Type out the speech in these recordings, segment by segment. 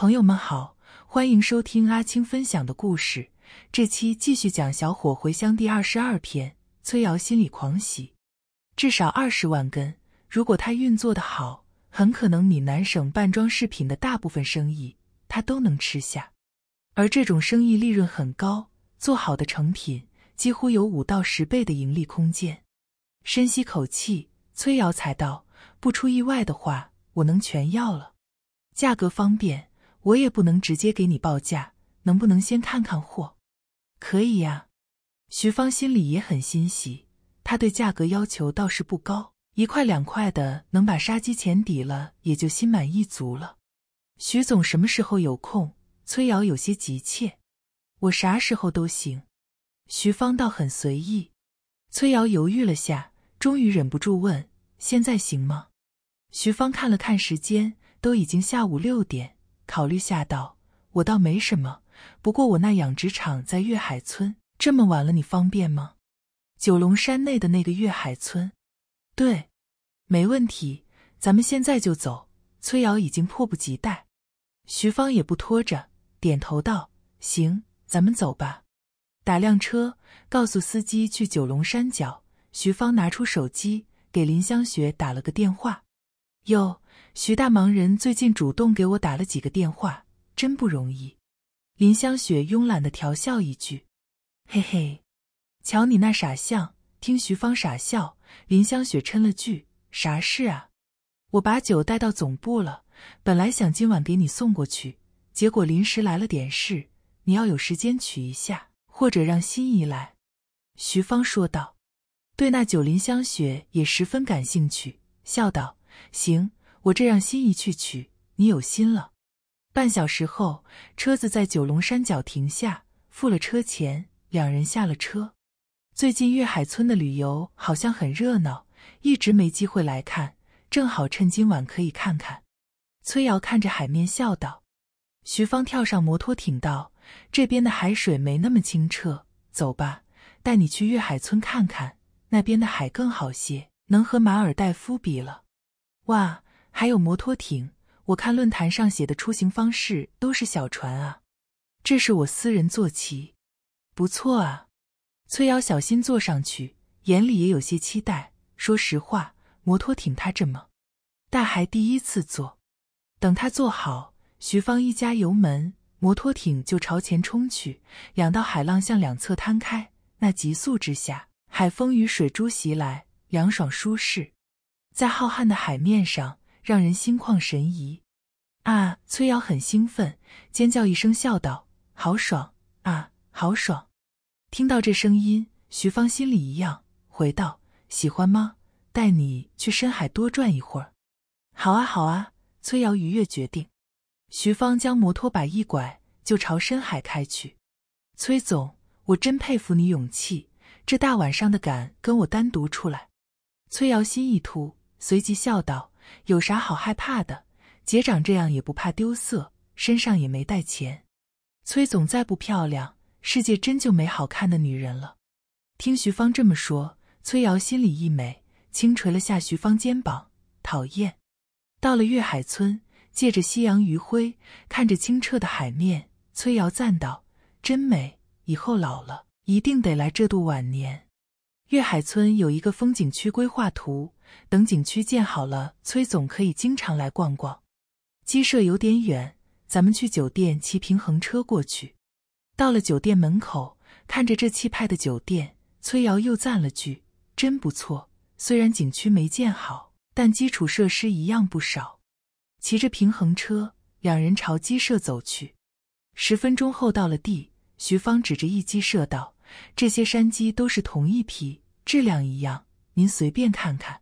朋友们好，欢迎收听阿青分享的故事。这期继续讲小伙回乡第二十二篇。崔瑶心里狂喜，至少二十万根。如果他运作的好，很可能闽南省半装饰品的大部分生意他都能吃下。而这种生意利润很高，做好的成品几乎有五到十倍的盈利空间。深吸口气，崔瑶才道：“不出意外的话，我能全要了。价格方便。”我也不能直接给你报价，能不能先看看货？可以呀。徐芳心里也很欣喜，她对价格要求倒是不高，一块两块的能把杀鸡钱抵了，也就心满意足了。徐总什么时候有空？崔瑶有些急切。我啥时候都行。徐芳倒很随意。崔瑶犹豫了下，终于忍不住问：“现在行吗？”徐芳看了看时间，都已经下午六点。考虑下，道我倒没什么，不过我那养殖场在粤海村，这么晚了，你方便吗？九龙山内的那个粤海村，对，没问题，咱们现在就走。崔瑶已经迫不及待，徐芳也不拖着，点头道：“行，咱们走吧。”打辆车，告诉司机去九龙山脚。徐芳拿出手机，给林香雪打了个电话。哟。徐大忙人最近主动给我打了几个电话，真不容易。林香雪慵懒的调笑一句：“嘿嘿，瞧你那傻相。”听徐芳傻笑，林香雪嗔了句：“啥事啊？”我把酒带到总部了，本来想今晚给你送过去，结果临时来了点事，你要有时间取一下，或者让心怡来。”徐芳说道。对那酒，林香雪也十分感兴趣，笑道：“行。”我这让心仪去取，你有心了。半小时后，车子在九龙山脚停下，付了车钱，两人下了车。最近粤海村的旅游好像很热闹，一直没机会来看，正好趁今晚可以看看。崔瑶看着海面笑道：“徐芳跳上摩托艇道，这边的海水没那么清澈，走吧，带你去粤海村看看，那边的海更好些，能和马尔代夫比了。哇！”还有摩托艇，我看论坛上写的出行方式都是小船啊。这是我私人坐骑，不错啊。崔瑶小心坐上去，眼里也有些期待。说实话，摩托艇他这么大还第一次坐。等他坐好，徐芳一加油门，摩托艇就朝前冲去，两道海浪向两侧摊开。那急速之下，海风与水珠袭来，凉爽舒适。在浩瀚的海面上。让人心旷神怡，啊！崔瑶很兴奋，尖叫一声，笑道：“好爽啊，好爽！”听到这声音，徐芳心里一样，回道：“喜欢吗？带你去深海多转一会儿。”“好啊，好啊！”崔瑶愉悦决定。徐芳将摩托把一拐，就朝深海开去。“崔总，我真佩服你勇气，这大晚上的敢跟我单独出来。”崔瑶心一突，随即笑道。有啥好害怕的？姐长这样也不怕丢色，身上也没带钱。崔总再不漂亮，世界真就没好看的女人了。听徐芳这么说，崔瑶心里一美，轻捶了下徐芳肩膀。讨厌。到了月海村，借着夕阳余晖，看着清澈的海面，崔瑶赞道：“真美！以后老了，一定得来这度晚年。”粤海村有一个风景区规划图，等景区建好了，崔总可以经常来逛逛。鸡舍有点远，咱们去酒店骑平衡车过去。到了酒店门口，看着这气派的酒店，崔瑶又赞了句：“真不错。”虽然景区没建好，但基础设施一样不少。骑着平衡车，两人朝鸡舍走去。十分钟后到了地，徐芳指着一鸡舍道：“这些山鸡都是同一批。”质量一样，您随便看看。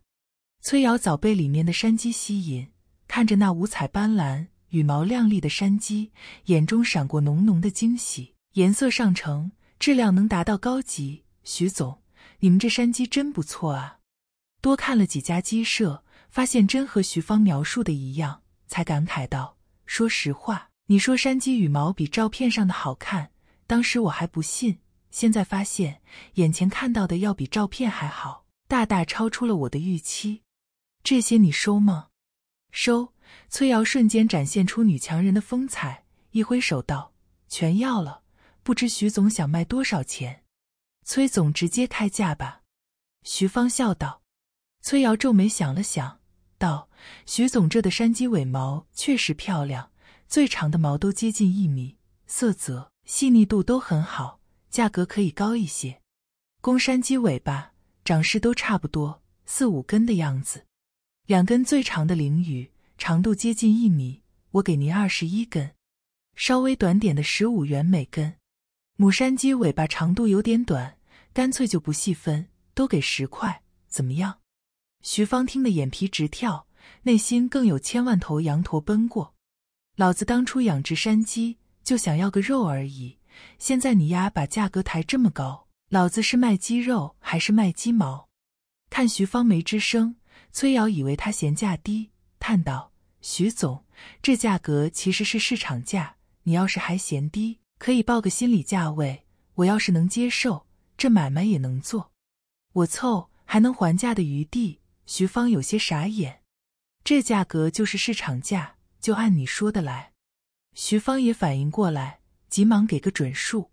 崔瑶早被里面的山鸡吸引，看着那五彩斑斓、羽毛亮丽的山鸡，眼中闪过浓浓的惊喜。颜色上乘，质量能达到高级。徐总，你们这山鸡真不错啊！多看了几家鸡舍，发现真和徐芳描述的一样，才感慨道：“说实话，你说山鸡羽毛比照片上的好看，当时我还不信。”现在发现眼前看到的要比照片还好，大大超出了我的预期。这些你收吗？收！崔瑶瞬间展现出女强人的风采，一挥手道：“全要了。”不知徐总想卖多少钱？崔总直接开价吧。徐芳笑道。崔瑶皱眉想了想，道：“徐总这的山鸡尾毛确实漂亮，最长的毛都接近一米，色泽细腻度都很好。”价格可以高一些，公山鸡尾巴长势都差不多，四五根的样子，两根最长的翎羽长度接近一米，我给您二十一根，稍微短点的十五元每根。母山鸡尾巴长度有点短，干脆就不细分，都给十块，怎么样？徐芳听得眼皮直跳，内心更有千万头羊驼奔过，老子当初养殖山鸡就想要个肉而已。现在你丫把价格抬这么高，老子是卖鸡肉还是卖鸡毛？看徐芳没吱声，崔瑶以为她嫌价低，叹道：“徐总，这价格其实是市场价，你要是还嫌低，可以报个心理价位。我要是能接受，这买卖也能做。我凑还能还价的余地。”徐芳有些傻眼，这价格就是市场价，就按你说的来。徐芳也反应过来。急忙给个准数，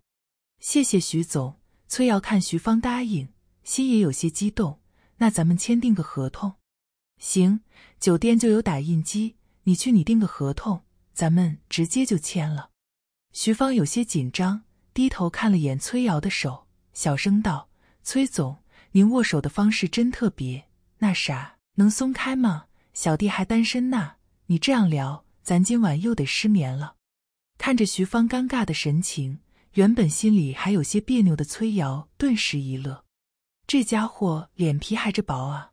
谢谢徐总。崔瑶看徐芳答应，心也有些激动。那咱们签订个合同。行，酒店就有打印机，你去拟定个合同，咱们直接就签了。徐芳有些紧张，低头看了眼崔瑶的手，小声道：“崔总，您握手的方式真特别。那啥，能松开吗？小弟还单身呢，你这样聊，咱今晚又得失眠了。”看着徐芳尴尬的神情，原本心里还有些别扭的崔瑶顿时一乐，这家伙脸皮还这薄啊！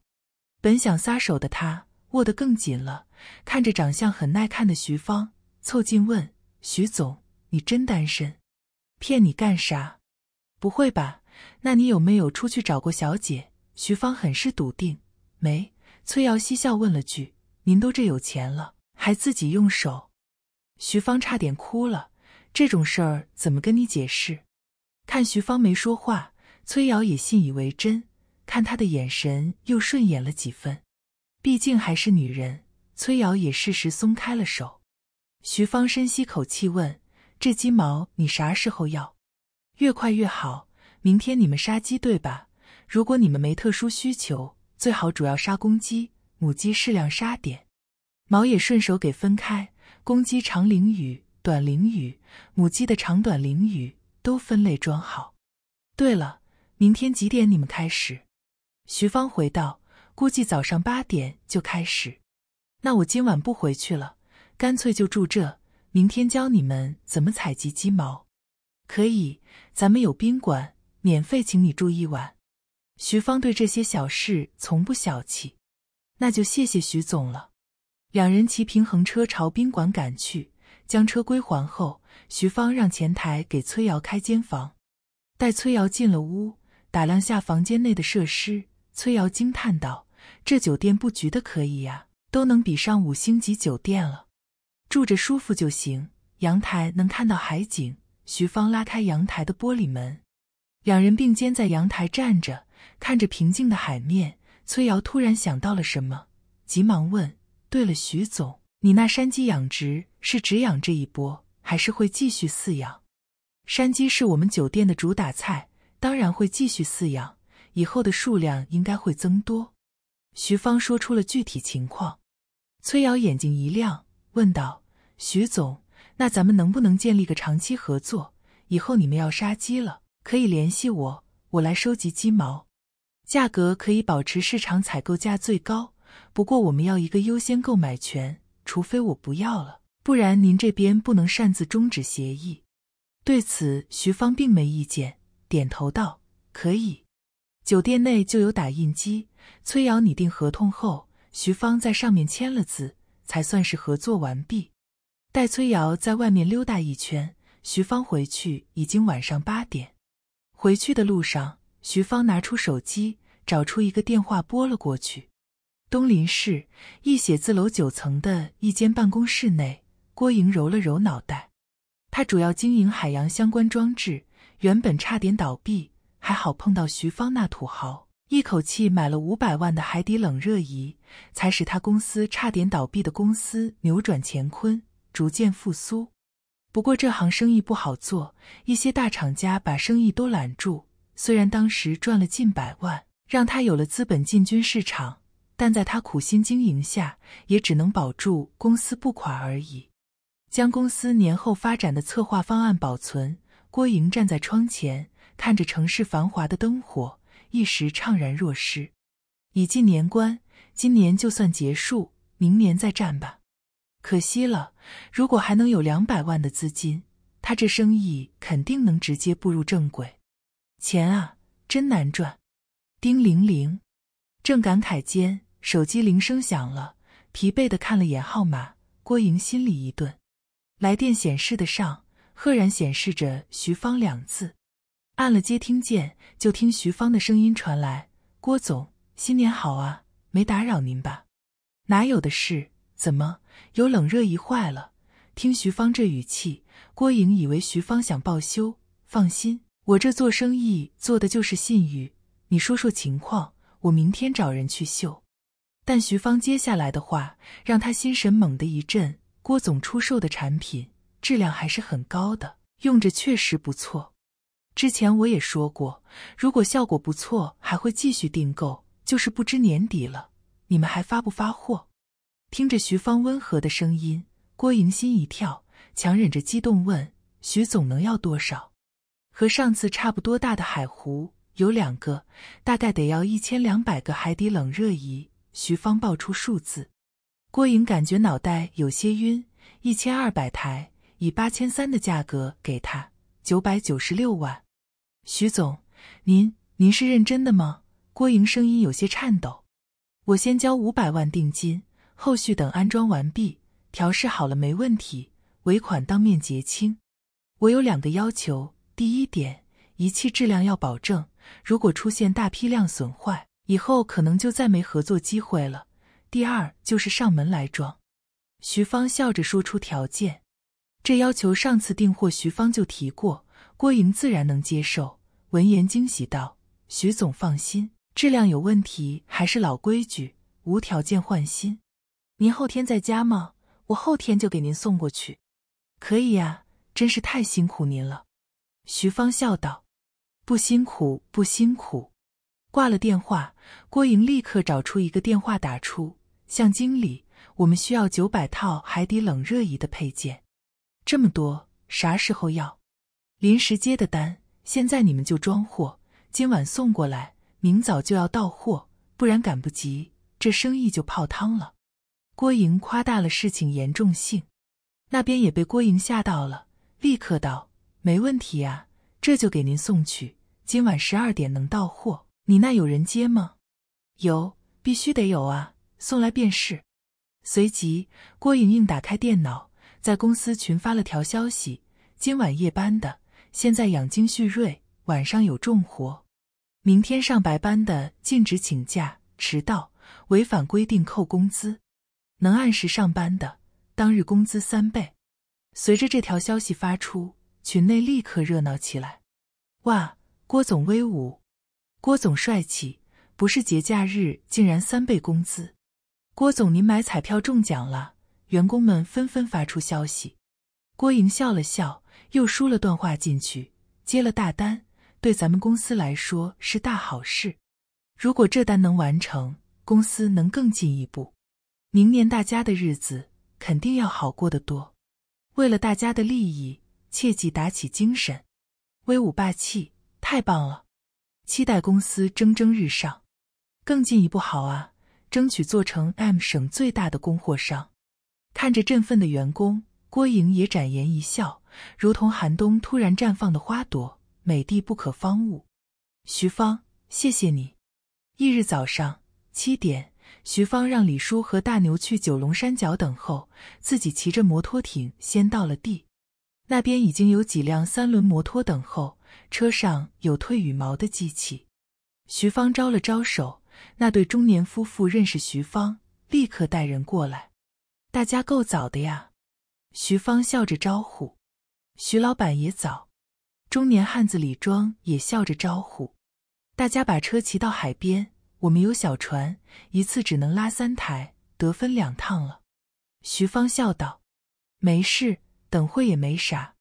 本想撒手的他握得更紧了，看着长相很耐看的徐芳，凑近问：“徐总，你真单身？骗你干啥？不会吧？那你有没有出去找过小姐？”徐芳很是笃定：“没。”崔瑶嬉笑问了句：“您都这有钱了，还自己用手？”徐芳差点哭了，这种事儿怎么跟你解释？看徐芳没说话，崔瑶也信以为真，看她的眼神又顺眼了几分。毕竟还是女人，崔瑶也适时松开了手。徐芳深吸口气问：“这鸡毛你啥时候要？越快越好。明天你们杀鸡对吧？如果你们没特殊需求，最好主要杀公鸡，母鸡适量杀点。毛也顺手给分开。”公鸡长翎羽、短翎羽，母鸡的长短翎羽都分类装好。对了，明天几点你们开始？徐芳回道：“估计早上八点就开始。”那我今晚不回去了，干脆就住这。明天教你们怎么采集鸡毛。可以，咱们有宾馆，免费请你住一晚。徐芳对这些小事从不小气。那就谢谢徐总了。两人骑平衡车朝宾馆赶去，将车归还后，徐芳让前台给崔瑶开间房。待崔瑶进了屋，打量下房间内的设施，崔瑶惊叹道：“这酒店布局的可以呀，都能比上五星级酒店了，住着舒服就行。阳台能看到海景。”徐芳拉开阳台的玻璃门，两人并肩在阳台站着，看着平静的海面。崔瑶突然想到了什么，急忙问。对了，徐总，你那山鸡养殖是只养这一波，还是会继续饲养？山鸡是我们酒店的主打菜，当然会继续饲养，以后的数量应该会增多。徐芳说出了具体情况。崔瑶眼睛一亮，问道：“徐总，那咱们能不能建立个长期合作？以后你们要杀鸡了，可以联系我，我来收集鸡毛，价格可以保持市场采购价最高。”不过我们要一个优先购买权，除非我不要了，不然您这边不能擅自终止协议。对此，徐芳并没意见，点头道：“可以。”酒店内就有打印机，崔瑶拟定合同后，徐芳在上面签了字，才算是合作完毕。带崔瑶在外面溜达一圈，徐芳回去已经晚上八点。回去的路上，徐芳拿出手机，找出一个电话拨了过去。东林市一写字楼九层的一间办公室内，郭莹揉了揉脑袋。她主要经营海洋相关装置，原本差点倒闭，还好碰到徐芳那土豪，一口气买了五百万的海底冷热仪，才使他公司差点倒闭的公司扭转乾坤，逐渐复苏。不过这行生意不好做，一些大厂家把生意都揽住。虽然当时赚了近百万，让他有了资本进军市场。但在他苦心经营下，也只能保住公司不垮而已。将公司年后发展的策划方案保存。郭莹站在窗前，看着城市繁华的灯火，一时怅然若失。已近年关，今年就算结束，明年再战吧。可惜了，如果还能有两百万的资金，他这生意肯定能直接步入正轨。钱啊，真难赚。丁玲玲正感慨间。手机铃声响了，疲惫的看了眼号码，郭莹心里一顿，来电显示的上赫然显示着“徐芳”两字，按了接听键，就听徐芳的声音传来：“郭总，新年好啊，没打扰您吧？哪有的事？怎么有冷热一坏了？听徐芳这语气，郭莹以为徐芳想报修。放心，我这做生意做的就是信誉。你说说情况，我明天找人去修。”但徐芳接下来的话让他心神猛地一震。郭总出售的产品质量还是很高的，用着确实不错。之前我也说过，如果效果不错，还会继续订购。就是不知年底了，你们还发不发货？听着徐芳温和的声音，郭莹心一跳，强忍着激动问：“徐总能要多少？和上次差不多大的海壶有两个，大概得要一千两百个海底冷热仪。”徐芳报出数字，郭莹感觉脑袋有些晕。一千二百台，以八千三的价格给他，九百九十六万。徐总，您您是认真的吗？郭莹声音有些颤抖。我先交五百万定金，后续等安装完毕、调试好了没问题，尾款当面结清。我有两个要求，第一点，仪器质量要保证，如果出现大批量损坏。以后可能就再没合作机会了。第二就是上门来装。徐芳笑着说出条件，这要求上次订货徐芳就提过，郭莹自然能接受。闻言惊喜道：“徐总放心，质量有问题还是老规矩，无条件换新。您后天在家吗？我后天就给您送过去。可以呀，真是太辛苦您了。”徐芳笑道：“不辛苦，不辛苦。”挂了电话，郭莹立刻找出一个电话，打出：“向经理，我们需要九百套海底冷热仪的配件，这么多，啥时候要？临时接的单，现在你们就装货，今晚送过来，明早就要到货，不然赶不及，这生意就泡汤了。”郭莹夸大了事情严重性，那边也被郭莹吓到了，立刻道：“没问题呀，这就给您送去，今晚十二点能到货。”你那有人接吗？有，必须得有啊！送来便是。随即，郭莹莹打开电脑，在公司群发了条消息：今晚夜班的现在养精蓄锐，晚上有重活；明天上白班的禁止请假、迟到，违反规定扣工资。能按时上班的，当日工资三倍。随着这条消息发出，群内立刻热闹起来。哇，郭总威武！郭总帅气，不是节假日竟然三倍工资。郭总，您买彩票中奖了？员工们纷纷发出消息。郭莹笑了笑，又输了段话进去，接了大单，对咱们公司来说是大好事。如果这单能完成，公司能更进一步，明年大家的日子肯定要好过得多。为了大家的利益，切记打起精神，威武霸气，太棒了！期待公司蒸蒸日上，更进一步好啊！争取做成 M 省最大的供货商。看着振奋的员工，郭莹也展颜一笑，如同寒冬突然绽放的花朵，美的不可方物。徐芳，谢谢你。翌日早上七点，徐芳让李叔和大牛去九龙山脚等候，自己骑着摩托艇先到了地，那边已经有几辆三轮摩托等候。车上有褪羽毛的机器，徐芳招了招手，那对中年夫妇认识徐芳，立刻带人过来。大家够早的呀，徐芳笑着招呼。徐老板也早，中年汉子李庄也笑着招呼。大家把车骑到海边，我们有小船，一次只能拉三台，得分两趟了。徐芳笑道：“没事，等会也没啥。”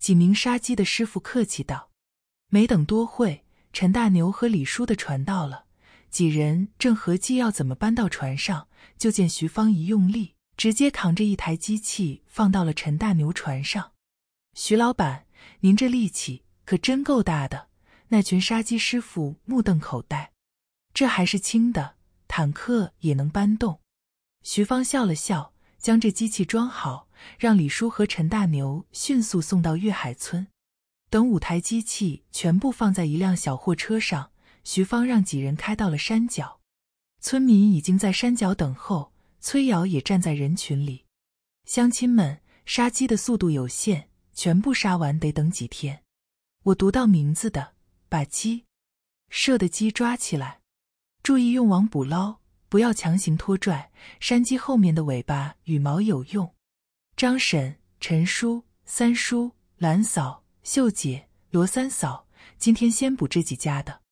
几名杀鸡的师傅客气道。没等多会，陈大牛和李叔的船到了，几人正合计要怎么搬到船上，就见徐芳一用力，直接扛着一台机器放到了陈大牛船上。徐老板，您这力气可真够大的！那群杀鸡师傅目瞪口呆，这还是轻的，坦克也能搬动。徐芳笑了笑，将这机器装好，让李叔和陈大牛迅速送到粤海村。等五台机器全部放在一辆小货车上，徐芳让几人开到了山脚。村民已经在山脚等候，崔瑶也站在人群里。乡亲们，杀鸡的速度有限，全部杀完得等几天。我读到名字的，把鸡、射的鸡抓起来，注意用网捕捞，不要强行拖拽山鸡后面的尾巴，羽毛有用。张婶、陈叔、三叔、兰嫂。秀姐、罗三嫂，今天先补这几家的。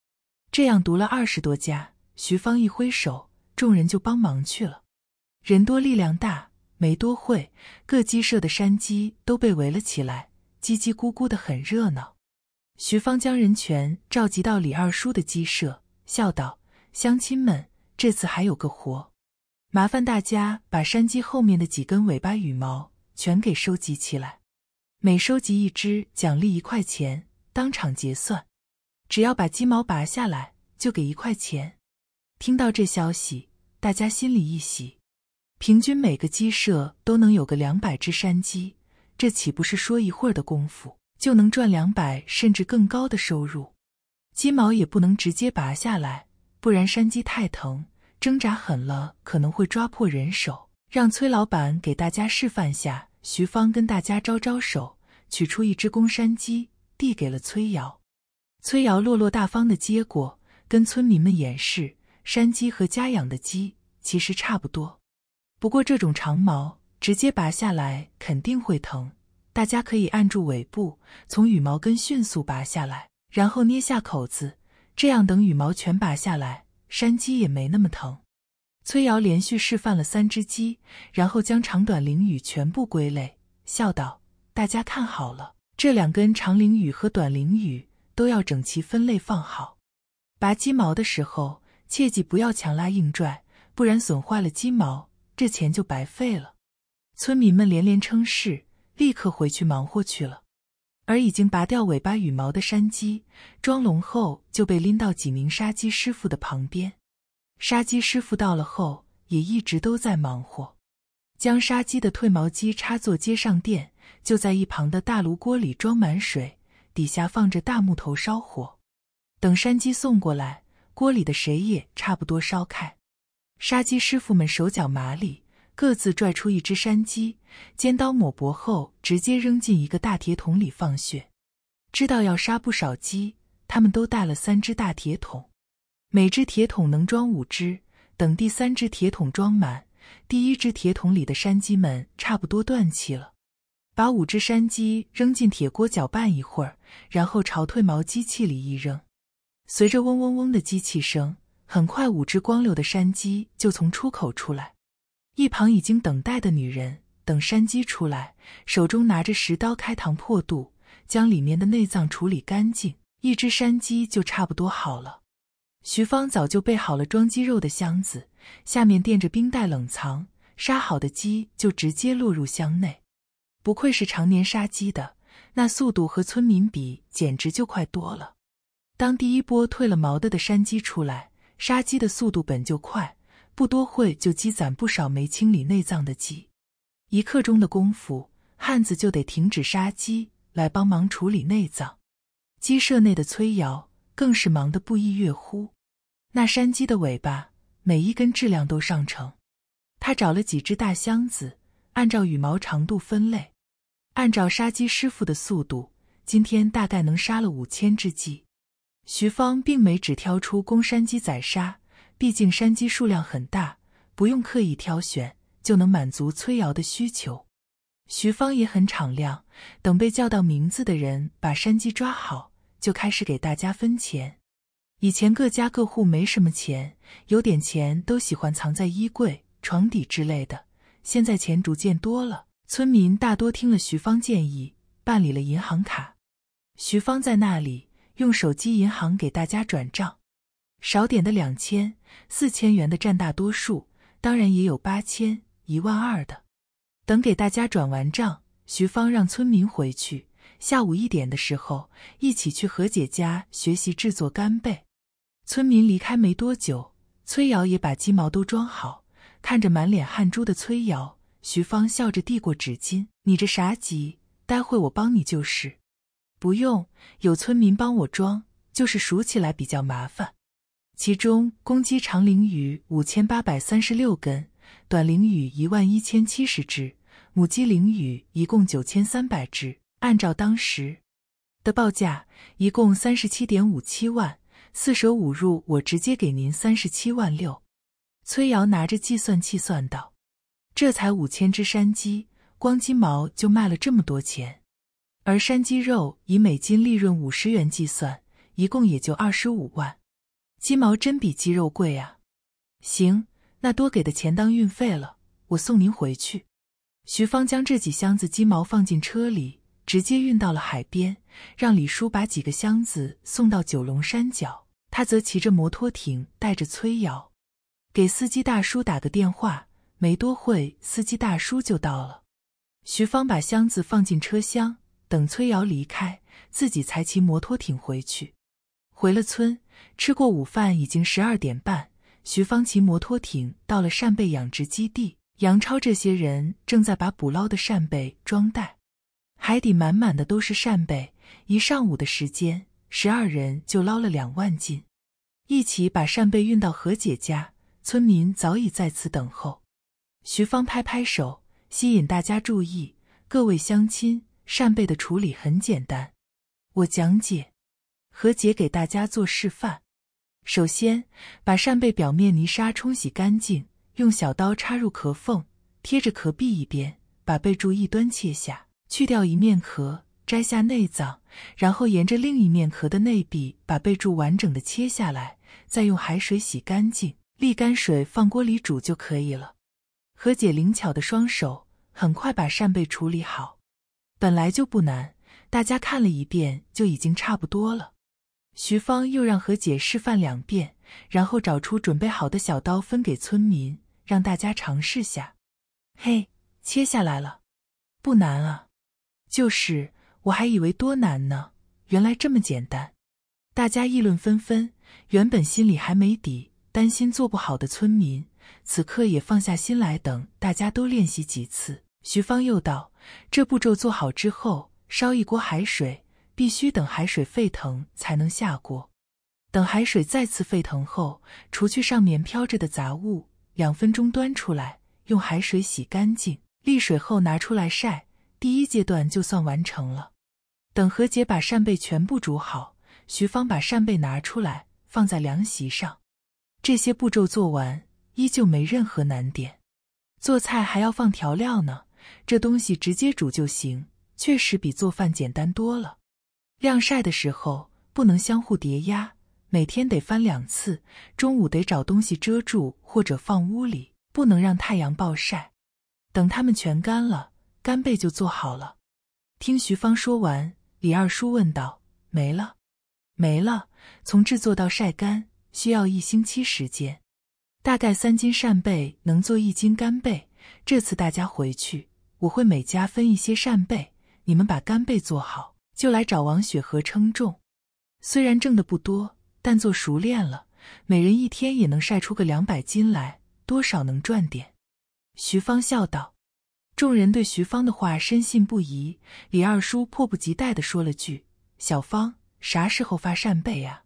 这样，读了二十多家。徐芳一挥手，众人就帮忙去了。人多力量大，没多会，各鸡舍的山鸡都被围了起来，叽叽咕咕的很热闹。徐芳将人全召集到李二叔的鸡舍，笑道：“乡亲们，这次还有个活，麻烦大家把山鸡后面的几根尾巴羽毛全给收集起来。”每收集一只奖励一块钱，当场结算。只要把鸡毛拔下来，就给一块钱。听到这消息，大家心里一喜。平均每个鸡舍都能有个两百只山鸡，这岂不是说一会儿的功夫就能赚两百甚至更高的收入？鸡毛也不能直接拔下来，不然山鸡太疼，挣扎狠了可能会抓破人手。让崔老板给大家示范下。徐芳跟大家招招手，取出一只公山鸡，递给了崔瑶。崔瑶落落大方地接过，跟村民们演示：山鸡和家养的鸡其实差不多，不过这种长毛，直接拔下来肯定会疼。大家可以按住尾部，从羽毛根迅速拔下来，然后捏下口子，这样等羽毛全拔下来，山鸡也没那么疼。崔瑶连续示范了三只鸡，然后将长短翎羽全部归类，笑道：“大家看好了，这两根长翎羽和短翎羽都要整齐分类放好。拔鸡毛的时候，切记不要强拉硬拽，不然损坏了鸡毛，这钱就白费了。”村民们连连称是，立刻回去忙活去了。而已经拔掉尾巴羽毛的山鸡装笼后，就被拎到几名杀鸡师傅的旁边。杀鸡师傅到了后，也一直都在忙活，将杀鸡的褪毛机插座接上电，就在一旁的大炉锅里装满水，底下放着大木头烧火。等山鸡送过来，锅里的水也差不多烧开。杀鸡师傅们手脚麻利，各自拽出一只山鸡，尖刀抹脖后，直接扔进一个大铁桶里放血。知道要杀不少鸡，他们都带了三只大铁桶。每只铁桶能装五只，等第三只铁桶装满，第一只铁桶里的山鸡们差不多断气了。把五只山鸡扔进铁锅搅拌一会儿，然后朝褪毛机器里一扔。随着嗡嗡嗡的机器声，很快五只光溜的山鸡就从出口出来。一旁已经等待的女人等山鸡出来，手中拿着石刀开膛破肚，将里面的内脏处理干净。一只山鸡就差不多好了。徐芳早就备好了装鸡肉的箱子，下面垫着冰袋冷藏，杀好的鸡就直接落入箱内。不愧是常年杀鸡的，那速度和村民比，简直就快多了。当第一波褪了毛的的山鸡出来，杀鸡的速度本就快，不多会就积攒不少没清理内脏的鸡。一刻钟的功夫，汉子就得停止杀鸡来帮忙处理内脏，鸡舍内的崔瑶更是忙得不亦乐乎。那山鸡的尾巴，每一根质量都上乘。他找了几只大箱子，按照羽毛长度分类。按照杀鸡师傅的速度，今天大概能杀了五千只鸡。徐芳并没只挑出公山鸡宰杀，毕竟山鸡数量很大，不用刻意挑选就能满足崔瑶的需求。徐芳也很敞亮，等被叫到名字的人把山鸡抓好，就开始给大家分钱。以前各家各户没什么钱，有点钱都喜欢藏在衣柜、床底之类的。现在钱逐渐多了，村民大多听了徐芳建议，办理了银行卡。徐芳在那里用手机银行给大家转账，少点的两千、四千元的占大多数，当然也有八千、一万二的。等给大家转完账，徐芳让村民回去，下午一点的时候一起去何姐家学习制作干贝。村民离开没多久，崔瑶也把鸡毛都装好。看着满脸汗珠的崔瑶，徐芳笑着递过纸巾：“你这啥急？待会我帮你就是。”“不用，有村民帮我装，就是数起来比较麻烦。”“其中公鸡长翎羽五千八百三十六根，短翎羽一万一千七十只，母鸡翎羽一共九千三百只。按照当时的报价，一共三十七点五七万。”四舍五入，我直接给您三十七万六。崔瑶拿着计算器算道：“这才五千只山鸡，光鸡毛就卖了这么多钱，而山鸡肉以每斤利润五十元计算，一共也就二十五万。鸡毛真比鸡肉贵啊！”行，那多给的钱当运费了，我送您回去。徐芳将这几箱子鸡毛放进车里，直接运到了海边，让李叔把几个箱子送到九龙山脚。他则骑着摩托艇，带着崔瑶，给司机大叔打个电话，没多会，司机大叔就到了。徐芳把箱子放进车厢，等崔瑶离开，自己才骑摩托艇回去。回了村，吃过午饭，已经十二点半。徐芳骑摩托艇到了扇贝养殖基地，杨超这些人正在把捕捞的扇贝装袋，海底满满的都是扇贝，一上午的时间，十二人就捞了两万斤。一起把扇贝运到何姐家，村民早已在此等候。徐芳拍拍手，吸引大家注意。各位乡亲，扇贝的处理很简单，我讲解。何姐给大家做示范。首先，把扇贝表面泥沙冲洗干净，用小刀插入壳缝，贴着壳壁一边，把贝柱一端切下，去掉一面壳，摘下内脏，然后沿着另一面壳的内壁，把贝柱完整的切下来。再用海水洗干净，沥干水，放锅里煮就可以了。何姐灵巧的双手很快把扇贝处理好，本来就不难，大家看了一遍就已经差不多了。徐芳又让何姐示范两遍，然后找出准备好的小刀分给村民，让大家尝试下。嘿，切下来了，不难啊，就是我还以为多难呢，原来这么简单。大家议论纷纷。原本心里还没底，担心做不好的村民，此刻也放下心来，等大家都练习几次。徐芳又道：“这步骤做好之后，烧一锅海水，必须等海水沸腾才能下锅。等海水再次沸腾后，除去上面飘着的杂物，两分钟端出来，用海水洗干净，沥水后拿出来晒。第一阶段就算完成了。等何洁把扇贝全部煮好，徐芳把扇贝拿出来。”放在凉席上，这些步骤做完依旧没任何难点。做菜还要放调料呢，这东西直接煮就行，确实比做饭简单多了。晾晒的时候不能相互叠压，每天得翻两次，中午得找东西遮住或者放屋里，不能让太阳暴晒。等它们全干了，干贝就做好了。听徐芳说完，李二叔问道：“没了？没了？”从制作到晒干需要一星期时间，大概三斤扇贝能做一斤干贝。这次大家回去，我会每家分一些扇贝，你们把干贝做好，就来找王雪和称重。虽然挣的不多，但做熟练了，每人一天也能晒出个两百斤来，多少能赚点。徐芳笑道。众人对徐芳的话深信不疑。李二叔迫不及待地说了句：“小芳。”啥时候发扇贝呀？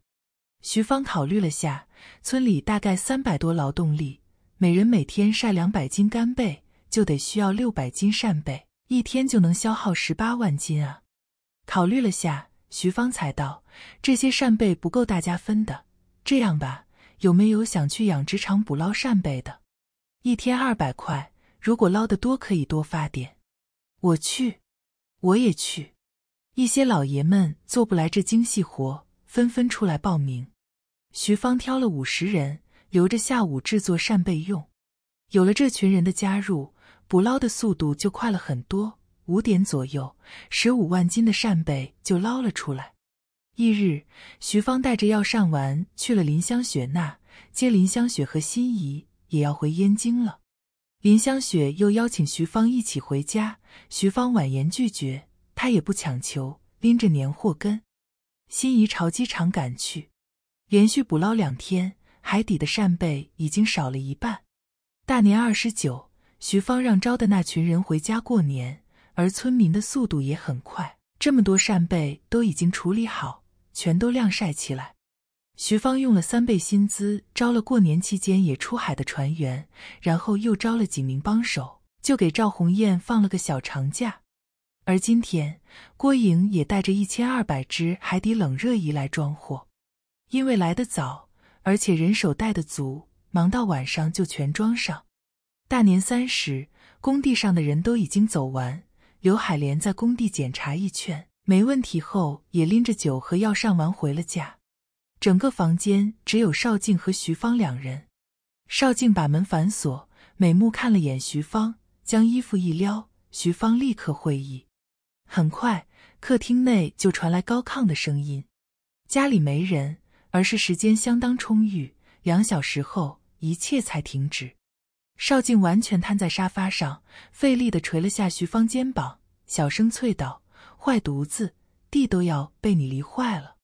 徐芳考虑了下，村里大概三百多劳动力，每人每天晒两百斤干贝，就得需要六百斤扇贝，一天就能消耗十八万斤啊。考虑了下，徐芳才道：“这些扇贝不够大家分的，这样吧，有没有想去养殖场捕捞扇贝的？一天二百块，如果捞得多，可以多发点。”“我去，我也去。”一些老爷们做不来这精细活，纷纷出来报名。徐芳挑了五十人，留着下午制作扇贝用。有了这群人的加入，捕捞的速度就快了很多。五点左右，十五万斤的扇贝就捞了出来。翌日，徐芳带着药膳丸去了林香雪那，接林香雪和心怡也要回燕京了。林香雪又邀请徐芳一起回家，徐芳婉言拒绝。他也不强求，拎着年货跟心仪朝机场赶去。连续捕捞两天，海底的扇贝已经少了一半。大年二十九，徐芳让招的那群人回家过年，而村民的速度也很快，这么多扇贝都已经处理好，全都晾晒起来。徐芳用了三倍薪资招了过年期间也出海的船员，然后又招了几名帮手，就给赵红艳放了个小长假。而今天，郭莹也带着一千二百只海底冷热仪来装货，因为来得早，而且人手带的足，忙到晚上就全装上。大年三十，工地上的人都已经走完，刘海莲在工地检查一圈没问题后，也拎着酒和药上完回了家。整个房间只有邵静和徐芳两人，邵静把门反锁，美目看了眼徐芳，将衣服一撩，徐芳立刻会意。很快，客厅内就传来高亢的声音。家里没人，而是时间相当充裕。两小时后，一切才停止。邵静完全瘫在沙发上，费力的捶了下徐芳肩膀，小声脆道：“坏犊子，地都要被你犁坏了。”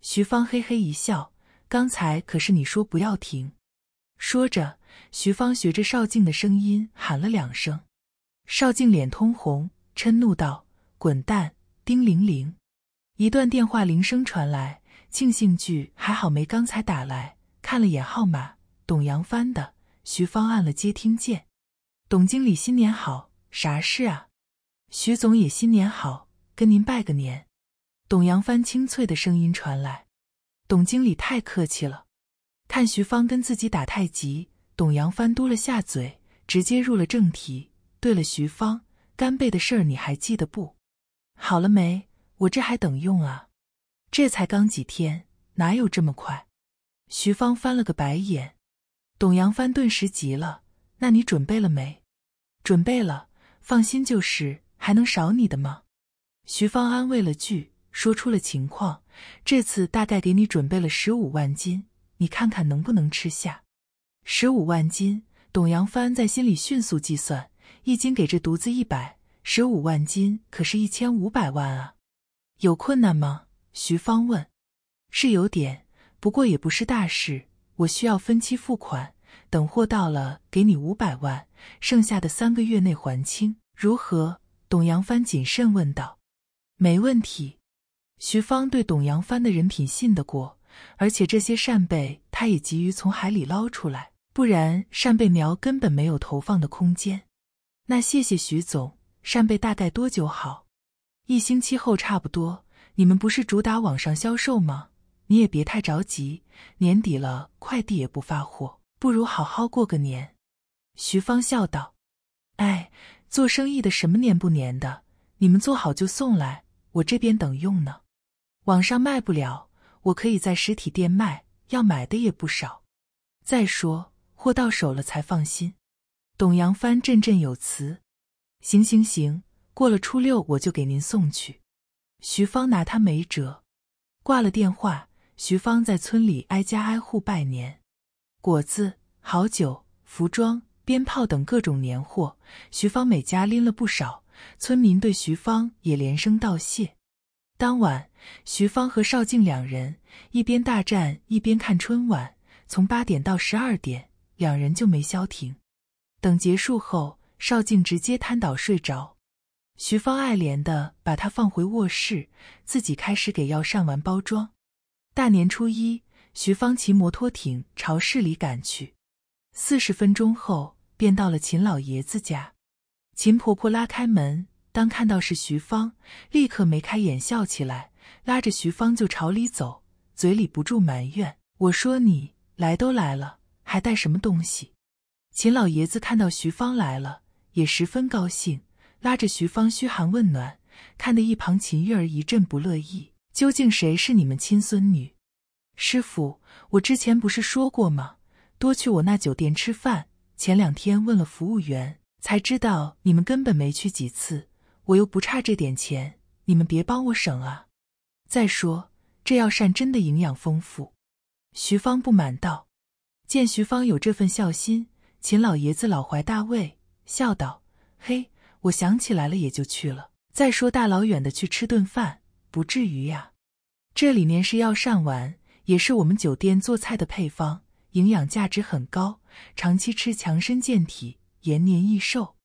徐芳嘿嘿一笑：“刚才可是你说不要停。”说着，徐芳学着邵静的声音喊了两声。邵静脸通红，嗔怒道。滚蛋！叮铃铃，一段电话铃声传来，庆幸剧还好没刚才打来。看了眼号码，董扬帆的，徐芳按了接听键。董经理，新年好，啥事啊？徐总也新年好，跟您拜个年。董扬帆清脆的声音传来。董经理太客气了，看徐芳跟自己打太极。董扬帆嘟了下嘴，直接入了正题。对了，徐芳，干贝的事儿你还记得不？好了没？我这还等用啊！这才刚几天，哪有这么快？徐芳翻了个白眼，董扬帆顿时急了：“那你准备了没？准备了，放心，就是还能少你的吗？”徐芳安慰了句，说出了情况：“这次大概给你准备了十五万斤，你看看能不能吃下。”十五万斤，董扬帆在心里迅速计算，一斤给这犊子一百。十五万斤，可是一千五百万啊！有困难吗？徐芳问。是有点，不过也不是大事。我需要分期付款，等货到了给你五百万，剩下的三个月内还清。如何？董扬帆谨慎问道。没问题。徐芳对董扬帆的人品信得过，而且这些扇贝他也急于从海里捞出来，不然扇贝苗根本没有投放的空间。那谢谢徐总。扇贝大概多久好？一星期后差不多。你们不是主打网上销售吗？你也别太着急，年底了，快递也不发货，不如好好过个年。徐芳笑道：“哎，做生意的什么年不年？的你们做好就送来，我这边等用呢。网上卖不了，我可以在实体店卖，要买的也不少。再说，货到手了才放心。”董扬帆振振有词。行行行，过了初六我就给您送去。徐芳拿他没辙，挂了电话。徐芳在村里挨家挨户拜年，果子、好酒、服装、鞭炮等各种年货，徐芳每家拎了不少。村民对徐芳也连声道谢。当晚，徐芳和邵静两人一边大战一边看春晚，从八点到十二点，两人就没消停。等结束后。邵静直接瘫倒睡着，徐芳爱怜的把她放回卧室，自己开始给药上完包装。大年初一，徐芳骑摩托艇朝市里赶去，四十分钟后便到了秦老爷子家。秦婆婆拉开门，当看到是徐芳，立刻眉开眼笑起来，拉着徐芳就朝里走，嘴里不住埋怨：“我说你来都来了，还带什么东西？”秦老爷子看到徐芳来了。也十分高兴，拉着徐芳嘘寒问暖，看得一旁秦月儿一阵不乐意。究竟谁是你们亲孙女？师傅，我之前不是说过吗？多去我那酒店吃饭。前两天问了服务员，才知道你们根本没去几次。我又不差这点钱，你们别帮我省啊！再说这药膳真的营养丰富。徐芳不满道：“见徐芳有这份孝心，秦老爷子老怀大慰。”笑道：“嘿，我想起来了，也就去了。再说大老远的去吃顿饭，不至于呀。这里面是药膳丸，也是我们酒店做菜的配方，营养价值很高，长期吃强身健体，延年益寿。”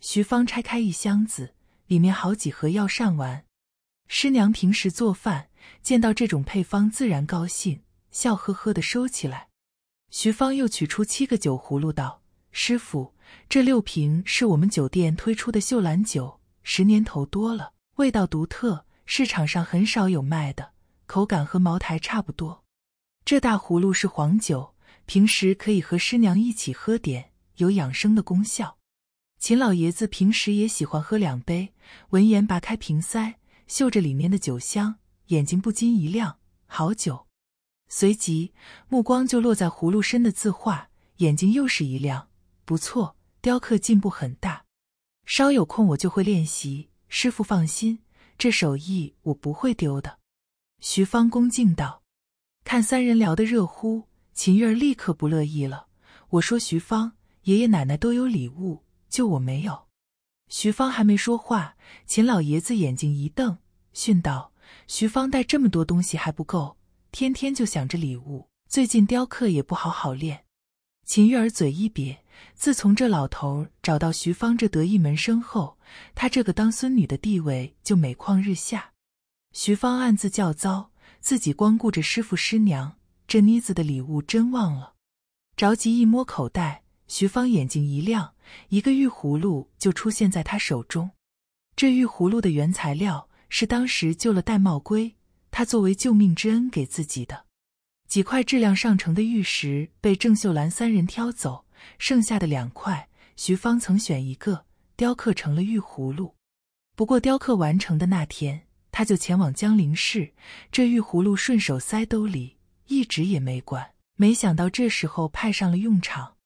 徐芳拆开一箱子，里面好几盒药膳丸。师娘平时做饭，见到这种配方自然高兴，笑呵呵的收起来。徐芳又取出七个酒葫芦，道：“师傅。”这六瓶是我们酒店推出的秀兰酒，十年头多了，味道独特，市场上很少有卖的，口感和茅台差不多。这大葫芦是黄酒，平时可以和师娘一起喝点，有养生的功效。秦老爷子平时也喜欢喝两杯。闻言，拔开瓶塞，嗅着里面的酒香，眼睛不禁一亮，好酒。随即，目光就落在葫芦身的字画，眼睛又是一亮。不错，雕刻进步很大。稍有空我就会练习。师傅放心，这手艺我不会丢的。”徐芳恭敬道。看三人聊得热乎，秦月儿立刻不乐意了：“我说徐芳，爷爷奶奶都有礼物，就我没有。”徐芳还没说话，秦老爷子眼睛一瞪，训道：“徐芳带这么多东西还不够，天天就想着礼物，最近雕刻也不好好练。”秦月儿嘴一瘪。自从这老头找到徐芳这得意门生后，他这个当孙女的地位就每况日下。徐芳暗自叫糟，自己光顾着师傅师娘，这妮子的礼物真忘了。着急一摸口袋，徐芳眼睛一亮，一个玉葫芦就出现在他手中。这玉葫芦的原材料是当时救了戴茂圭，他作为救命之恩给自己的。几块质量上乘的玉石被郑秀兰三人挑走。剩下的两块，徐芳曾选一个雕刻成了玉葫芦。不过雕刻完成的那天，他就前往江陵市，这玉葫芦顺手塞兜里，一直也没管。没想到这时候派上了用场。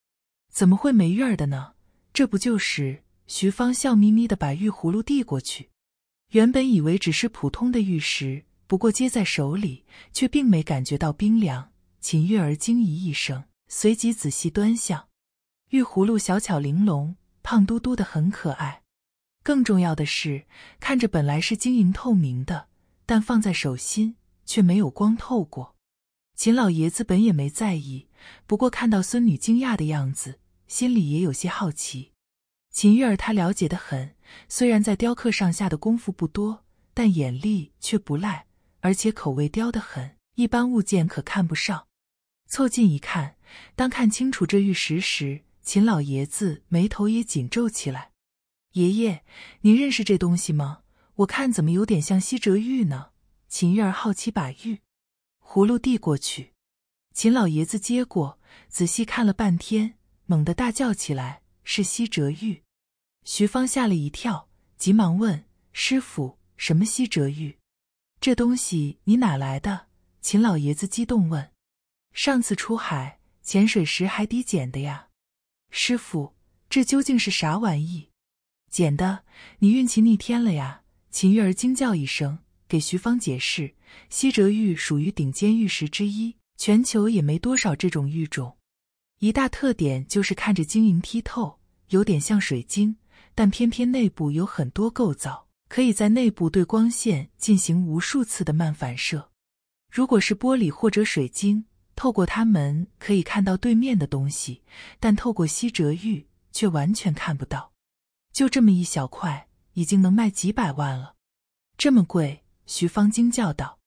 怎么会没院儿的呢？这不就是徐芳笑眯眯的把玉葫芦递过去？原本以为只是普通的玉石，不过接在手里却并没感觉到冰凉。秦月儿惊疑一声，随即仔细端详。玉葫芦小巧玲珑，胖嘟嘟的，很可爱。更重要的是，看着本来是晶莹透明的，但放在手心却没有光透过。秦老爷子本也没在意，不过看到孙女惊讶的样子，心里也有些好奇。秦玉儿他了解的很，虽然在雕刻上下的功夫不多，但眼力却不赖，而且口味刁的很，一般物件可看不上。凑近一看，当看清楚这玉石时。秦老爷子眉头也紧皱起来。“爷爷，您认识这东西吗？我看怎么有点像西折玉呢。”秦月儿好奇把玉葫芦递过去。秦老爷子接过，仔细看了半天，猛地大叫起来：“是西折玉！”徐芳吓了一跳，急忙问：“师傅，什么西折玉？这东西你哪来的？”秦老爷子激动问：“上次出海潜水时，海底捡的呀。”师傅，这究竟是啥玩意？捡的！你运气逆天了呀！秦月儿惊叫一声，给徐芳解释：西折玉属于顶尖玉石之一，全球也没多少这种玉种。一大特点就是看着晶莹剔透，有点像水晶，但偏偏内部有很多构造，可以在内部对光线进行无数次的慢反射。如果是玻璃或者水晶，透过它门可以看到对面的东西，但透过西折玉却完全看不到。就这么一小块，已经能卖几百万了，这么贵！徐芳惊叫道。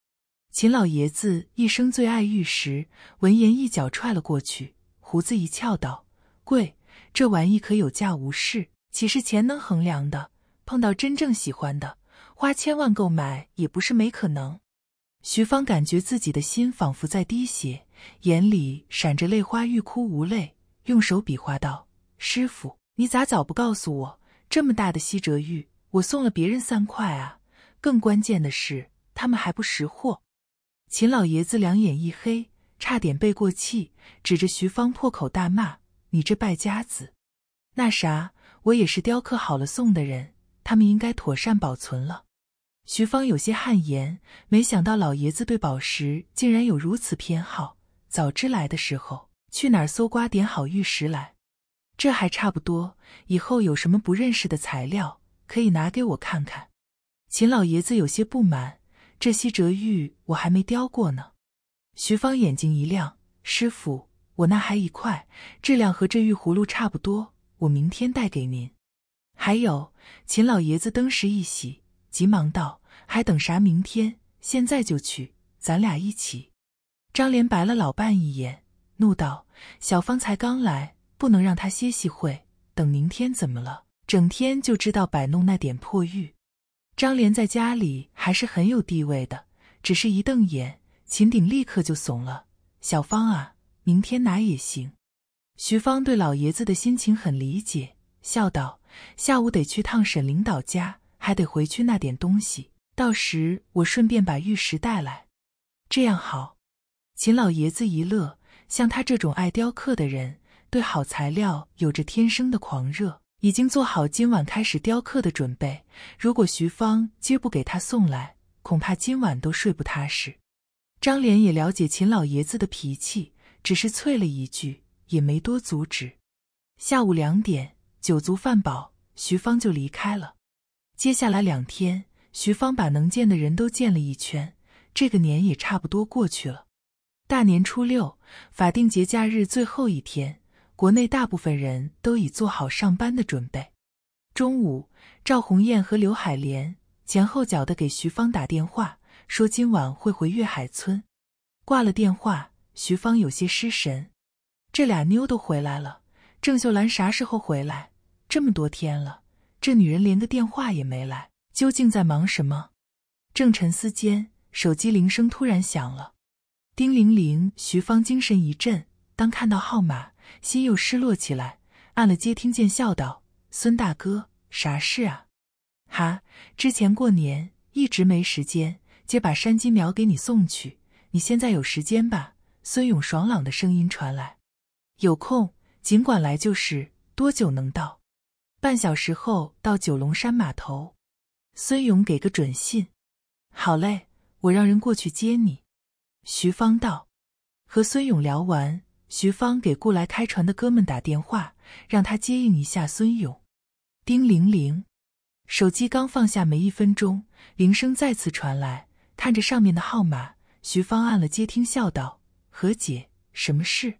秦老爷子一生最爱玉石，闻言一脚踹了过去，胡子一翘道：“贵，这玩意可有价无市，岂是钱能衡量的？碰到真正喜欢的，花千万购买也不是没可能。”徐芳感觉自己的心仿佛在滴血。眼里闪着泪花，欲哭无泪，用手比划道：“师傅，你咋早不告诉我？这么大的西折玉，我送了别人三块啊！更关键的是，他们还不识货。”秦老爷子两眼一黑，差点背过气，指着徐芳破口大骂：“你这败家子！”那啥，我也是雕刻好了送的人，他们应该妥善保存了。徐芳有些汗颜，没想到老爷子对宝石竟然有如此偏好。早知来的时候去哪搜刮点好玉石来，这还差不多。以后有什么不认识的材料，可以拿给我看看。秦老爷子有些不满：“这西折玉我还没雕过呢。”徐芳眼睛一亮：“师傅，我那还一块，质量和这玉葫芦差不多，我明天带给您。”还有，秦老爷子登时一喜，急忙道：“还等啥？明天现在就去，咱俩一起。”张莲白了老伴一眼，怒道：“小芳才刚来，不能让她歇息会，等明天怎么了？整天就知道摆弄那点破玉。”张莲在家里还是很有地位的，只是一瞪眼，秦鼎立刻就怂了。“小芳啊，明天拿也行。”徐芳对老爷子的心情很理解，笑道：“下午得去趟沈领导家，还得回去拿点东西，到时我顺便把玉石带来，这样好。”秦老爷子一乐，像他这种爱雕刻的人，对好材料有着天生的狂热，已经做好今晚开始雕刻的准备。如果徐芳今不给他送来，恐怕今晚都睡不踏实。张莲也了解秦老爷子的脾气，只是啐了一句，也没多阻止。下午两点，酒足饭饱，徐芳就离开了。接下来两天，徐芳把能见的人都见了一圈，这个年也差不多过去了。大年初六，法定节假日最后一天，国内大部分人都已做好上班的准备。中午，赵红艳和刘海莲前后脚的给徐芳打电话，说今晚会回月海村。挂了电话，徐芳有些失神。这俩妞都回来了，郑秀兰啥时候回来？这么多天了，这女人连个电话也没来，究竟在忙什么？正沉思间，手机铃声突然响了。叮铃铃，徐芳精神一振，当看到号码，心又失落起来，按了接听键，笑道：“孙大哥，啥事啊？”“哈，之前过年一直没时间，姐把山鸡苗给你送去，你现在有时间吧？”孙勇爽朗的声音传来。“有空尽管来就是，多久能到？”“半小时后到九龙山码头。”孙勇给个准信。“好嘞，我让人过去接你。”徐芳道：“和孙勇聊完，徐芳给雇来开船的哥们打电话，让他接应一下孙勇。”叮铃铃，手机刚放下没一分钟，铃声再次传来。看着上面的号码，徐芳按了接听，笑道：“何姐，什么事？”“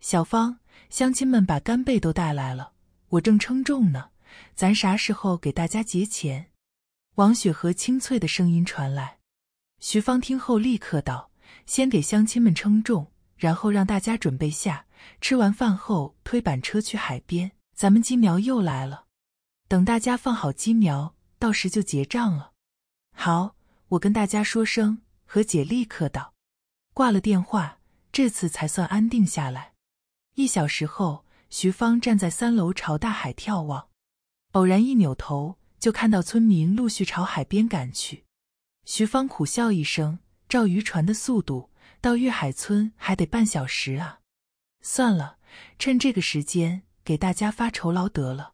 小芳，乡亲们把干贝都带来了，我正称重呢，咱啥时候给大家结钱？”王雪和清脆的声音传来。徐芳听后立刻道。先给乡亲们称重，然后让大家准备下。吃完饭后推板车去海边。咱们鸡苗又来了。等大家放好鸡苗，到时就结账了。好，我跟大家说声。何姐立刻道。挂了电话，这次才算安定下来。一小时后，徐芳站在三楼朝大海眺望，偶然一扭头，就看到村民陆续朝海边赶去。徐芳苦笑一声。照渔船的速度，到粤海村还得半小时啊！算了，趁这个时间给大家发酬劳得了。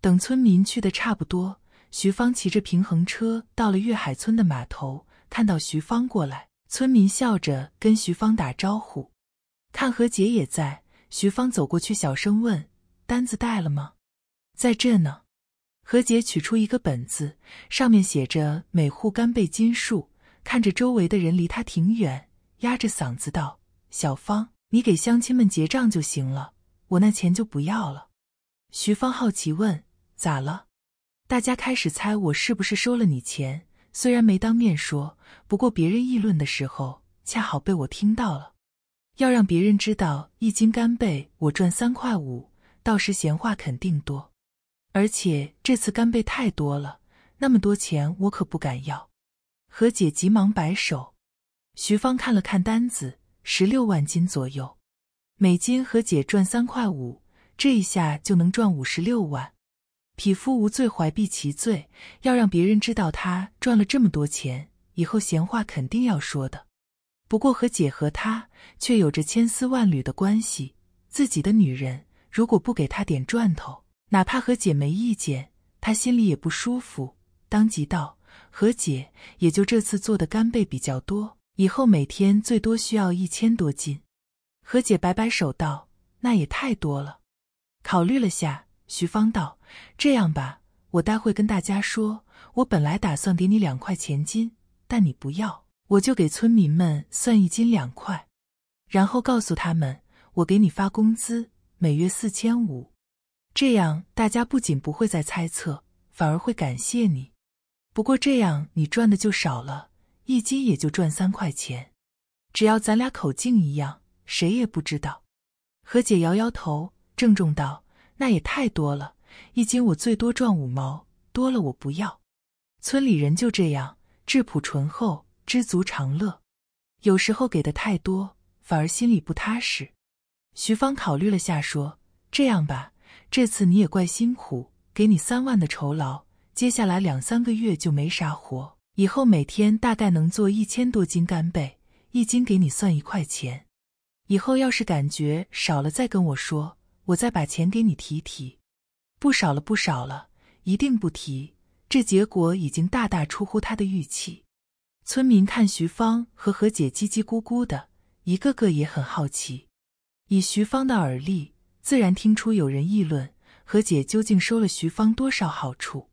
等村民去的差不多，徐芳骑着平衡车到了粤海村的码头，看到徐芳过来，村民笑着跟徐芳打招呼。看何洁也在，徐芳走过去，小声问：“单子带了吗？”在这呢。何洁取出一个本子，上面写着每户干贝斤数。看着周围的人离他挺远，压着嗓子道：“小芳，你给乡亲们结账就行了，我那钱就不要了。”徐芳好奇问：“咋了？”大家开始猜我是不是收了你钱，虽然没当面说，不过别人议论的时候，恰好被我听到了。要让别人知道一斤干贝我赚三块五，到时闲话肯定多。而且这次干贝太多了，那么多钱我可不敢要。何姐急忙摆手，徐芳看了看单子，十六万斤左右，每斤何姐赚三块五，这一下就能赚五十六万。匹夫无罪，怀璧其罪，要让别人知道他赚了这么多钱，以后闲话肯定要说的。不过何姐和他却有着千丝万缕的关系，自己的女人如果不给他点赚头，哪怕何姐没意见，他心里也不舒服。当即道。何姐也就这次做的干贝比较多，以后每天最多需要一千多斤。何姐摆摆手道：“那也太多了。”考虑了下，徐芳道：“这样吧，我待会跟大家说，我本来打算给你两块钱一斤，但你不要，我就给村民们算一斤两块，然后告诉他们我给你发工资，每月四千五。这样大家不仅不会再猜测，反而会感谢你。”不过这样你赚的就少了，一斤也就赚三块钱。只要咱俩口径一样，谁也不知道。何姐摇摇头，郑重道：“那也太多了，一斤我最多赚五毛，多了我不要。村里人就这样，质朴醇厚，知足常乐。有时候给的太多，反而心里不踏实。”徐芳考虑了下，说：“这样吧，这次你也怪辛苦，给你三万的酬劳。”接下来两三个月就没啥活，以后每天大概能做一千多斤干贝，一斤给你算一块钱。以后要是感觉少了再跟我说，我再把钱给你提提。不少了，不少了，一定不提。这结果已经大大出乎他的预期。村民看徐芳和何姐叽叽咕咕的，一个个也很好奇。以徐芳的耳力，自然听出有人议论何姐究竟收了徐芳多少好处。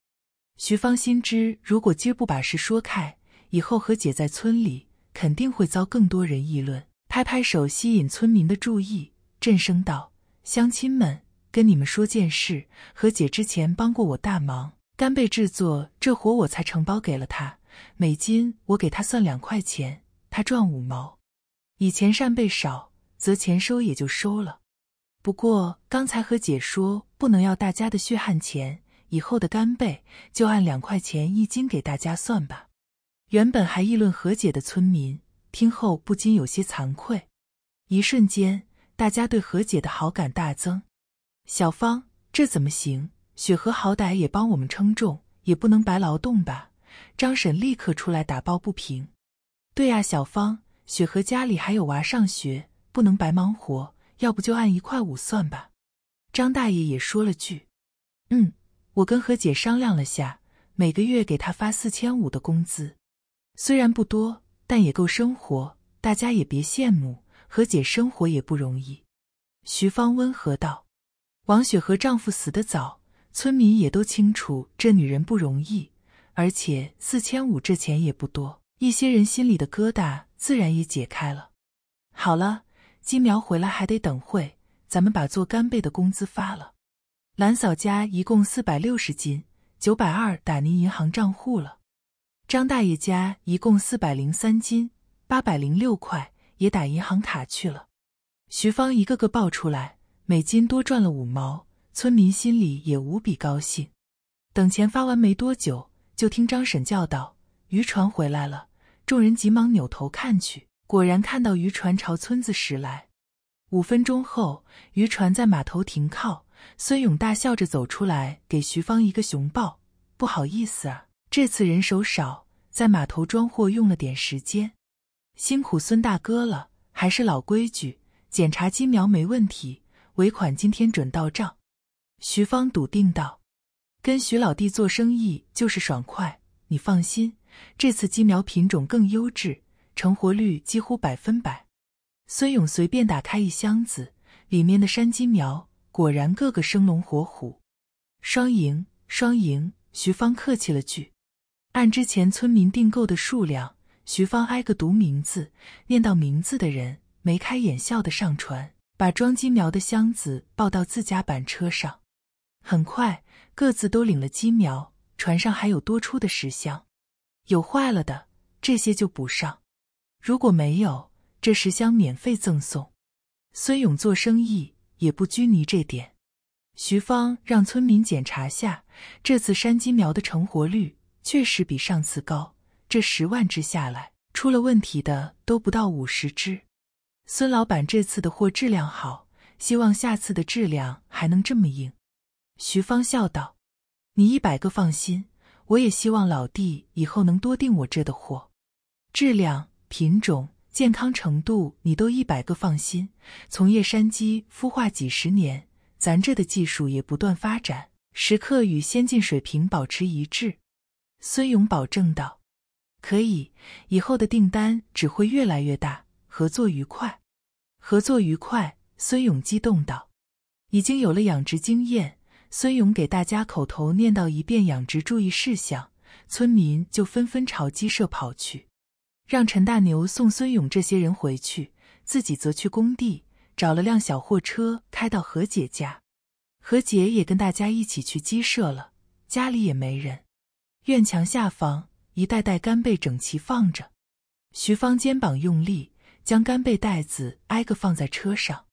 徐芳心知，如果今儿不把事说开，以后和姐在村里肯定会遭更多人议论。拍拍手，吸引村民的注意，振声道：“乡亲们，跟你们说件事，和姐之前帮过我大忙，干贝制作这活我才承包给了她，每斤我给她算两块钱，她赚五毛。以前扇贝少，则钱收也就收了。不过刚才和姐说，不能要大家的血汗钱。”以后的干贝就按两块钱一斤给大家算吧。原本还议论何姐的村民听后不禁有些惭愧，一瞬间大家对何姐的好感大增。小芳，这怎么行？雪荷好歹也帮我们称重，也不能白劳动吧？张婶立刻出来打抱不平。对呀，小芳，雪荷家里还有娃上学，不能白忙活。要不就按一块五算吧。张大爷也说了句：“嗯。”我跟何姐商量了下，每个月给她发四千五的工资，虽然不多，但也够生活。大家也别羡慕何姐，生活也不容易。徐芳温和道：“王雪和丈夫死得早，村民也都清楚，这女人不容易。而且四千五这钱也不多，一些人心里的疙瘩自然也解开了。好了，金苗回来还得等会，咱们把做干贝的工资发了。”兰嫂家一共四百六十斤，九百二打您银行账户了。张大爷家一共四百零三斤，八百零六块也打银行卡去了。徐芳一个个报出来，每斤多赚了五毛，村民心里也无比高兴。等钱发完没多久，就听张婶叫道：“渔船回来了！”众人急忙扭头看去，果然看到渔船朝村子驶来。五分钟后，渔船在码头停靠。孙勇大笑着走出来，给徐芳一个熊抱。不好意思啊，这次人手少，在码头装货用了点时间，辛苦孙大哥了。还是老规矩，检查鸡苗没问题，尾款今天准到账。徐芳笃定道：“跟徐老弟做生意就是爽快，你放心，这次鸡苗品种更优质，成活率几乎百分百。”孙勇随便打开一箱子，里面的山鸡苗。果然，个个生龙活虎，双赢，双赢。徐芳客气了句：“按之前村民订购的数量，徐芳挨个读名字，念到名字的人眉开眼笑的上船，把装鸡苗的箱子抱到自家板车上。很快，各自都领了鸡苗，船上还有多出的十箱，有坏了的，这些就补上；如果没有，这十箱免费赠送。”孙勇做生意。也不拘泥这点，徐芳让村民检查下，这次山鸡苗的成活率确实比上次高，这十万只下来，出了问题的都不到五十只。孙老板这次的货质量好，希望下次的质量还能这么硬。徐芳笑道：“你一百个放心，我也希望老弟以后能多订我这的货，质量、品种。”健康程度你都一百个放心。从业山鸡孵化几十年，咱这的技术也不断发展，时刻与先进水平保持一致。孙勇保证道：“可以，以后的订单只会越来越大。”合作愉快，合作愉快。孙勇激动道：“已经有了养殖经验。”孙勇给大家口头念叨一遍养殖注意事项，村民就纷纷朝鸡舍跑去。让陈大牛送孙勇这些人回去，自己则去工地找了辆小货车，开到何姐家。何姐也跟大家一起去鸡舍了，家里也没人。院墙下方，一袋袋干贝整齐放着。徐芳肩膀用力，将干贝袋子挨个放在车上，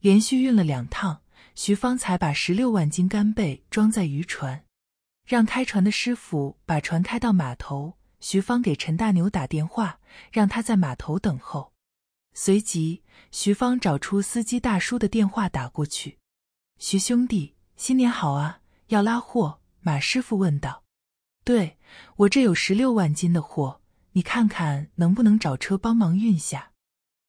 连续运了两趟，徐芳才把十六万斤干贝装在渔船，让开船的师傅把船开到码头。徐芳给陈大牛打电话，让他在码头等候。随即，徐芳找出司机大叔的电话打过去。“徐兄弟，新年好啊！要拉货？”马师傅问道。“对，我这有十六万斤的货，你看看能不能找车帮忙运下？”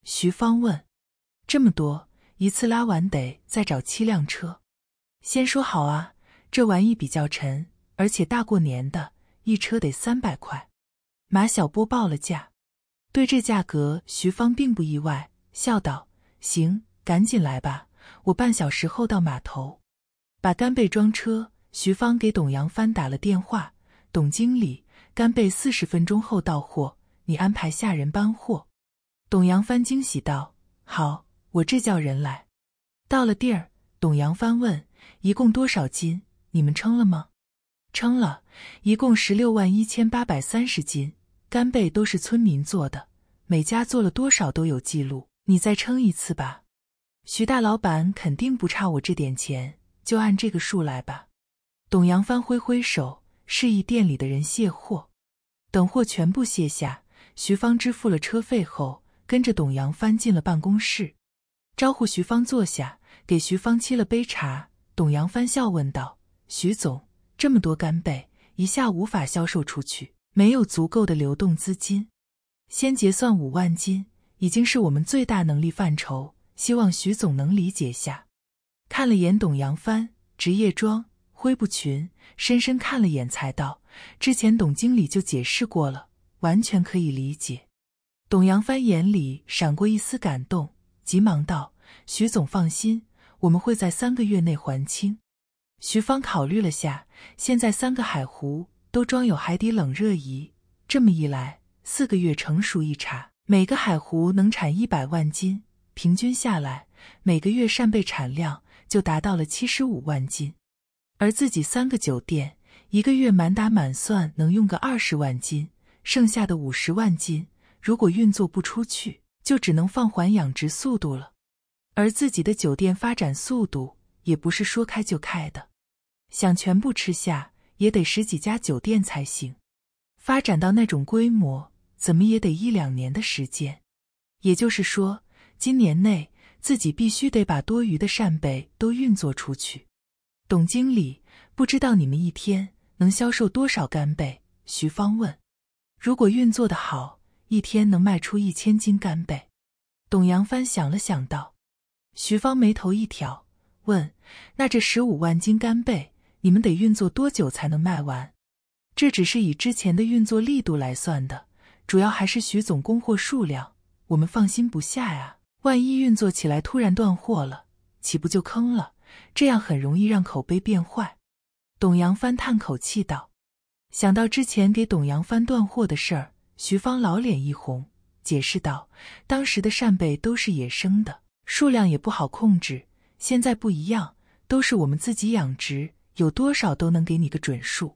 徐芳问。“这么多，一次拉完得再找七辆车。先说好啊，这玩意比较沉，而且大过年的，一车得三百块。”马小波报了价，对这价格，徐芳并不意外，笑道：“行，赶紧来吧，我半小时后到码头把干贝装车。”徐芳给董扬帆打了电话：“董经理，干贝四十分钟后到货，你安排下人搬货。”董扬帆惊喜道：“好，我这叫人来。”到了地儿，董扬帆问：“一共多少斤？你们称了吗？”“称了，一共十六万一千八百三十斤。”干贝都是村民做的，每家做了多少都有记录。你再称一次吧，徐大老板肯定不差我这点钱，就按这个数来吧。董扬帆挥挥手，示意店里的人卸货。等货全部卸下，徐芳支付了车费后，跟着董扬帆进了办公室，招呼徐芳坐下，给徐芳沏了杯茶。董扬帆笑问道：“徐总，这么多干贝一下无法销售出去。”没有足够的流动资金，先结算五万金，已经是我们最大能力范畴，希望徐总能理解下。看了眼董扬帆，职业装、灰布裙，深深看了眼才道：“之前董经理就解释过了，完全可以理解。”董扬帆眼里闪过一丝感动，急忙道：“徐总放心，我们会在三个月内还清。”徐芳考虑了下，现在三个海湖。都装有海底冷热仪，这么一来，四个月成熟一茬，每个海湖能产一百万斤，平均下来，每个月扇贝产量就达到了七十五万斤。而自己三个酒店，一个月满打满算能用个二十万斤，剩下的五十万斤，如果运作不出去，就只能放缓养殖速度了。而自己的酒店发展速度也不是说开就开的，想全部吃下。也得十几家酒店才行，发展到那种规模，怎么也得一两年的时间。也就是说，今年内自己必须得把多余的扇贝都运作出去。董经理，不知道你们一天能销售多少干贝？徐芳问。如果运作的好，一天能卖出一千斤干贝。董扬帆想了想道。徐芳眉头一挑，问：“那这十五万斤干贝？”你们得运作多久才能卖完？这只是以之前的运作力度来算的，主要还是徐总供货数量，我们放心不下呀。万一运作起来突然断货了，岂不就坑了？这样很容易让口碑变坏。董扬帆叹口气道：“想到之前给董扬帆断货的事儿，徐芳老脸一红，解释道：当时的扇贝都是野生的，数量也不好控制。现在不一样，都是我们自己养殖。”有多少都能给你个准数。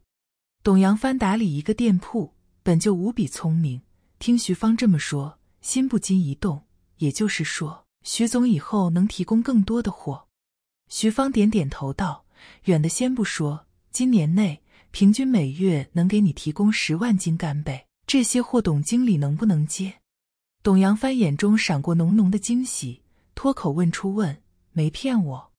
董扬帆打理一个店铺，本就无比聪明，听徐芳这么说，心不禁一动。也就是说，徐总以后能提供更多的货。徐芳点点头道：“远的先不说，今年内平均每月能给你提供十万斤干贝。这些货，董经理能不能接？”董扬帆眼中闪过浓浓的惊喜，脱口问出问：“没骗我？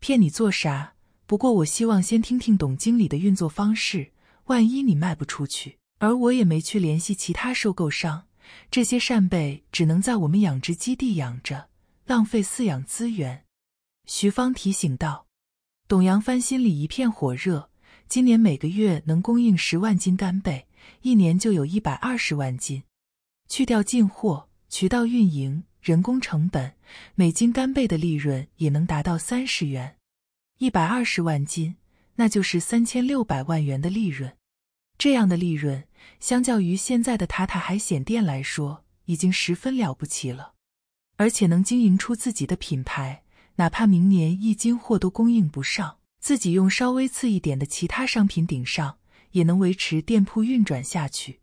骗你做啥？”不过，我希望先听听董经理的运作方式。万一你卖不出去，而我也没去联系其他收购商，这些扇贝只能在我们养殖基地养着，浪费饲养资源。”徐芳提醒道。董扬帆心里一片火热，今年每个月能供应十万斤干贝，一年就有一百二十万斤。去掉进货、渠道、运营、人工成本，每斤干贝的利润也能达到三十元。一百二十万斤，那就是三千六百万元的利润。这样的利润，相较于现在的塔塔海鲜店来说，已经十分了不起了。而且能经营出自己的品牌，哪怕明年一斤货都供应不上，自己用稍微次一点的其他商品顶上，也能维持店铺运转下去。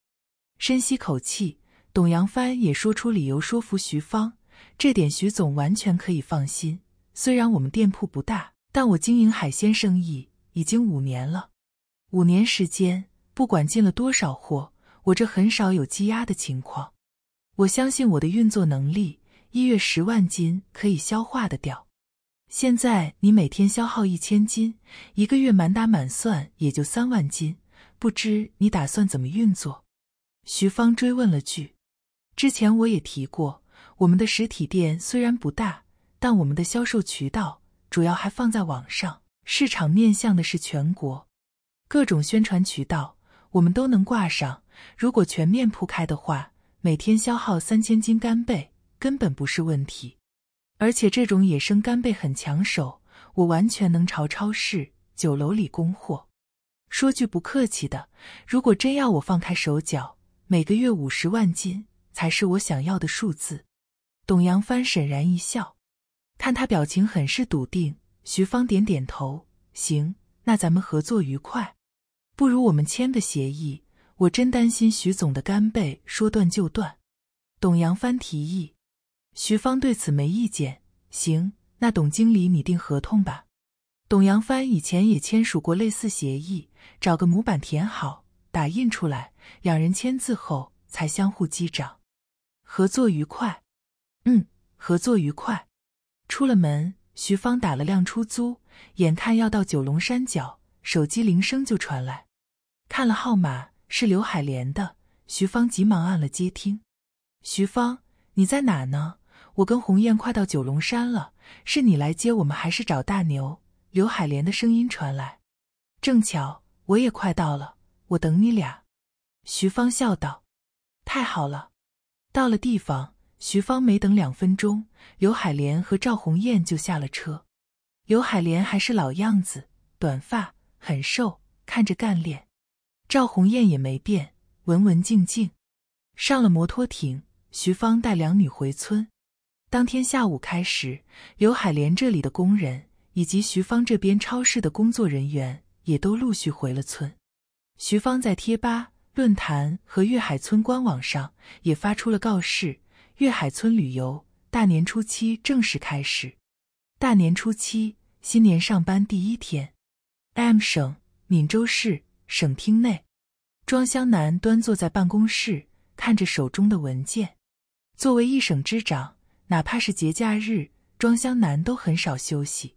深吸口气，董扬帆也说出理由说服徐芳。这点徐总完全可以放心。虽然我们店铺不大。但我经营海鲜生意已经五年了，五年时间不管进了多少货，我这很少有积压的情况。我相信我的运作能力，一月十万斤可以消化的掉。现在你每天消耗一千斤，一个月满打满算也就三万斤，不知你打算怎么运作？徐芳追问了句：“之前我也提过，我们的实体店虽然不大，但我们的销售渠道。”主要还放在网上，市场面向的是全国，各种宣传渠道我们都能挂上。如果全面铺开的话，每天消耗三千斤干贝根本不是问题。而且这种野生干贝很抢手，我完全能朝超市、酒楼里供货。说句不客气的，如果真要我放开手脚，每个月五十万斤才是我想要的数字。董扬帆沈然一笑。看他表情很是笃定，徐芳点点头：“行，那咱们合作愉快。不如我们签个协议，我真担心徐总的干背说断就断。”董扬帆提议，徐芳对此没意见：“行，那董经理拟定合同吧。”董扬帆以前也签署过类似协议，找个模板填好，打印出来，两人签字后才相互击掌：“合作愉快。”“嗯，合作愉快。”出了门，徐芳打了辆出租，眼看要到九龙山脚，手机铃声就传来。看了号码是刘海莲的，徐芳急忙按了接听。徐芳，你在哪呢？我跟红雁快到九龙山了，是你来接我们，还是找大牛？刘海莲的声音传来。正巧我也快到了，我等你俩。徐芳笑道：“太好了，到了地方。”徐芳没等两分钟，刘海莲和赵红艳就下了车。刘海莲还是老样子，短发，很瘦，看着干练。赵红艳也没变，文文静静。上了摩托艇，徐芳带两女回村。当天下午开始，刘海莲这里的工人以及徐芳这边超市的工作人员也都陆续回了村。徐芳在贴吧、论坛和粤海村官网上也发出了告示。粤海村旅游大年初七正式开始。大年初七，新年上班第一天，M 省闽州市省厅内，庄香南端坐在办公室，看着手中的文件。作为一省之长，哪怕是节假日，庄香南都很少休息。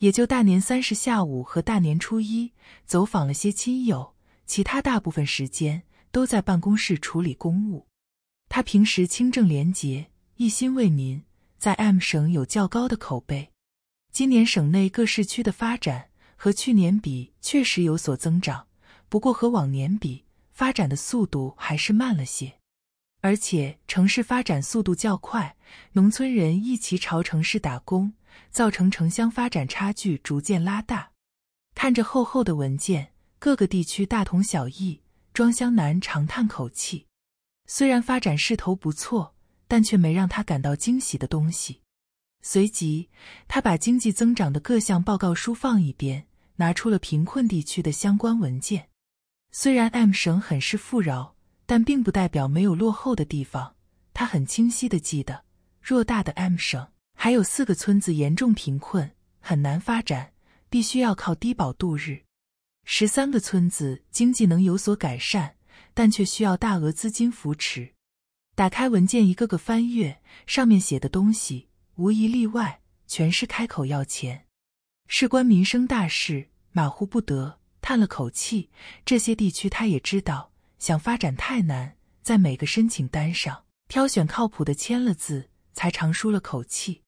也就大年三十下午和大年初一走访了些亲友，其他大部分时间都在办公室处理公务。他平时清正廉洁，一心为民，在 M 省有较高的口碑。今年省内各市区的发展和去年比确实有所增长，不过和往年比，发展的速度还是慢了些。而且城市发展速度较快，农村人一起朝城市打工，造成城乡发展差距逐渐拉大。看着厚厚的文件，各个地区大同小异，庄湘南长叹口气。虽然发展势头不错，但却没让他感到惊喜的东西。随即，他把经济增长的各项报告书放一边，拿出了贫困地区的相关文件。虽然 M 省很是富饶，但并不代表没有落后的地方。他很清晰的记得，偌大的 M 省还有四个村子严重贫困，很难发展，必须要靠低保度日。十三个村子经济能有所改善。但却需要大额资金扶持。打开文件，一个个翻阅，上面写的东西无一例外，全是开口要钱。事关民生大事，马虎不得。叹了口气，这些地区他也知道，想发展太难。在每个申请单上挑选靠谱的，签了字，才长舒了口气。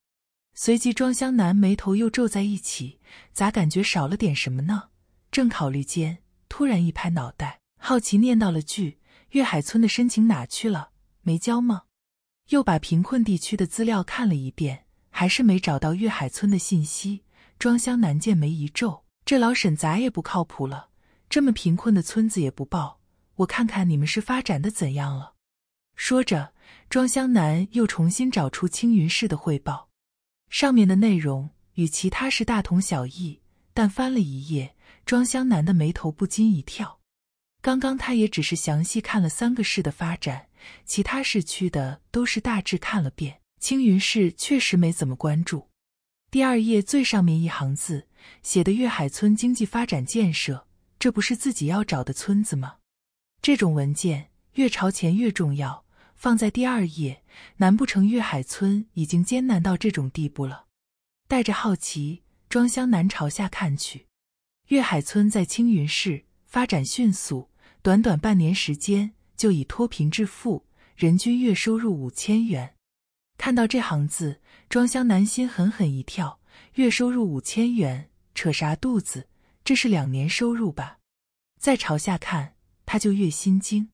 随即，装箱男眉头又皱在一起，咋感觉少了点什么呢？正考虑间，突然一拍脑袋。好奇念叨了句“粤海村的申请哪去了？没交吗？”又把贫困地区的资料看了一遍，还是没找到粤海村的信息。庄湘南见眉一皱：“这老沈咋也不靠谱了？这么贫困的村子也不报？我看看你们是发展的怎样了。”说着，庄湘南又重新找出青云市的汇报，上面的内容与其他是大同小异，但翻了一页，庄湘南的眉头不禁一跳。刚刚他也只是详细看了三个市的发展，其他市区的都是大致看了遍。青云市确实没怎么关注。第二页最上面一行字写的“粤海村经济发展建设”，这不是自己要找的村子吗？这种文件越朝前越重要，放在第二页，难不成粤海村已经艰难到这种地步了？带着好奇，庄香南朝下看去，粤海村在青云市发展迅速。短短半年时间就已脱贫致富，人均月收入五千元。看到这行字，庄香南心狠狠一跳：月收入五千元，扯啥肚子？这是两年收入吧？再朝下看，他就越心惊。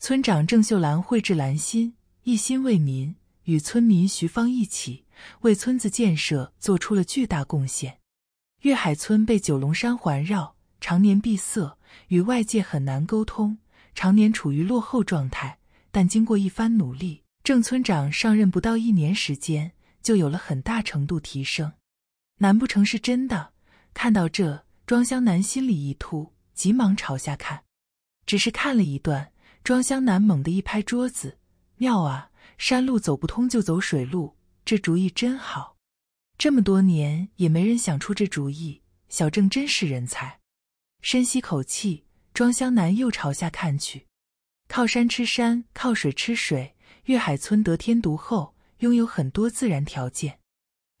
村长郑秀兰绘制兰心，一心为民，与村民徐芳一起为村子建设做出了巨大贡献。月海村被九龙山环绕，常年闭塞。与外界很难沟通，常年处于落后状态。但经过一番努力，郑村长上任不到一年时间，就有了很大程度提升。难不成是真的？看到这，庄香南心里一突，急忙朝下看。只是看了一段，庄香南猛地一拍桌子：“妙啊！山路走不通，就走水路，这主意真好。这么多年也没人想出这主意，小郑真是人才。”深吸口气，庄香南又朝下看去。靠山吃山，靠水吃水。粤海村得天独厚，拥有很多自然条件：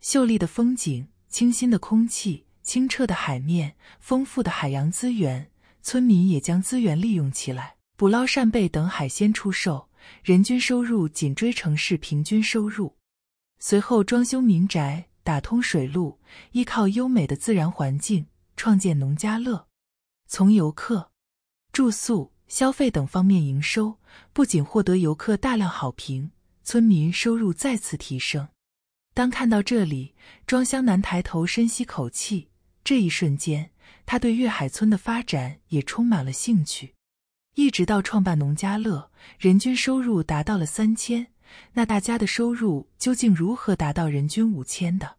秀丽的风景、清新的空气、清澈的海面、丰富的海洋资源。村民也将资源利用起来，捕捞扇贝等海鲜出售，人均收入紧追城市平均收入。随后，装修民宅，打通水路，依靠优美的自然环境，创建农家乐。从游客、住宿、消费等方面营收，不仅获得游客大量好评，村民收入再次提升。当看到这里，庄香南抬头，深吸口气。这一瞬间，他对粤海村的发展也充满了兴趣。一直到创办农家乐，人均收入达到了三千。那大家的收入究竟如何达到人均五千的？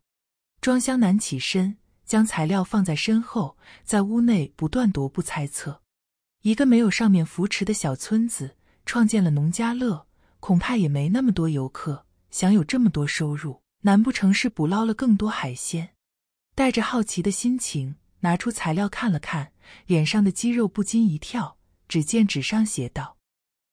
庄香南起身。将材料放在身后，在屋内不断踱步猜测。一个没有上面扶持的小村子创建了农家乐，恐怕也没那么多游客，想有这么多收入，难不成是捕捞了更多海鲜？带着好奇的心情，拿出材料看了看，脸上的肌肉不禁一跳。只见纸上写道：“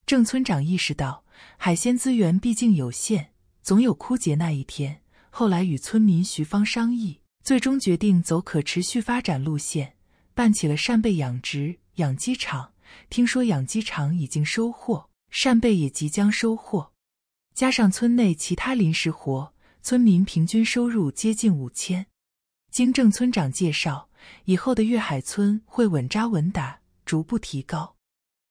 郑村长意识到海鲜资源毕竟有限，总有枯竭那一天。”后来与村民徐芳商议。最终决定走可持续发展路线，办起了扇贝养殖、养鸡场。听说养鸡场已经收获，扇贝也即将收获。加上村内其他临时活，村民平均收入接近五千。经郑村长介绍，以后的粤海村会稳扎稳打，逐步提高。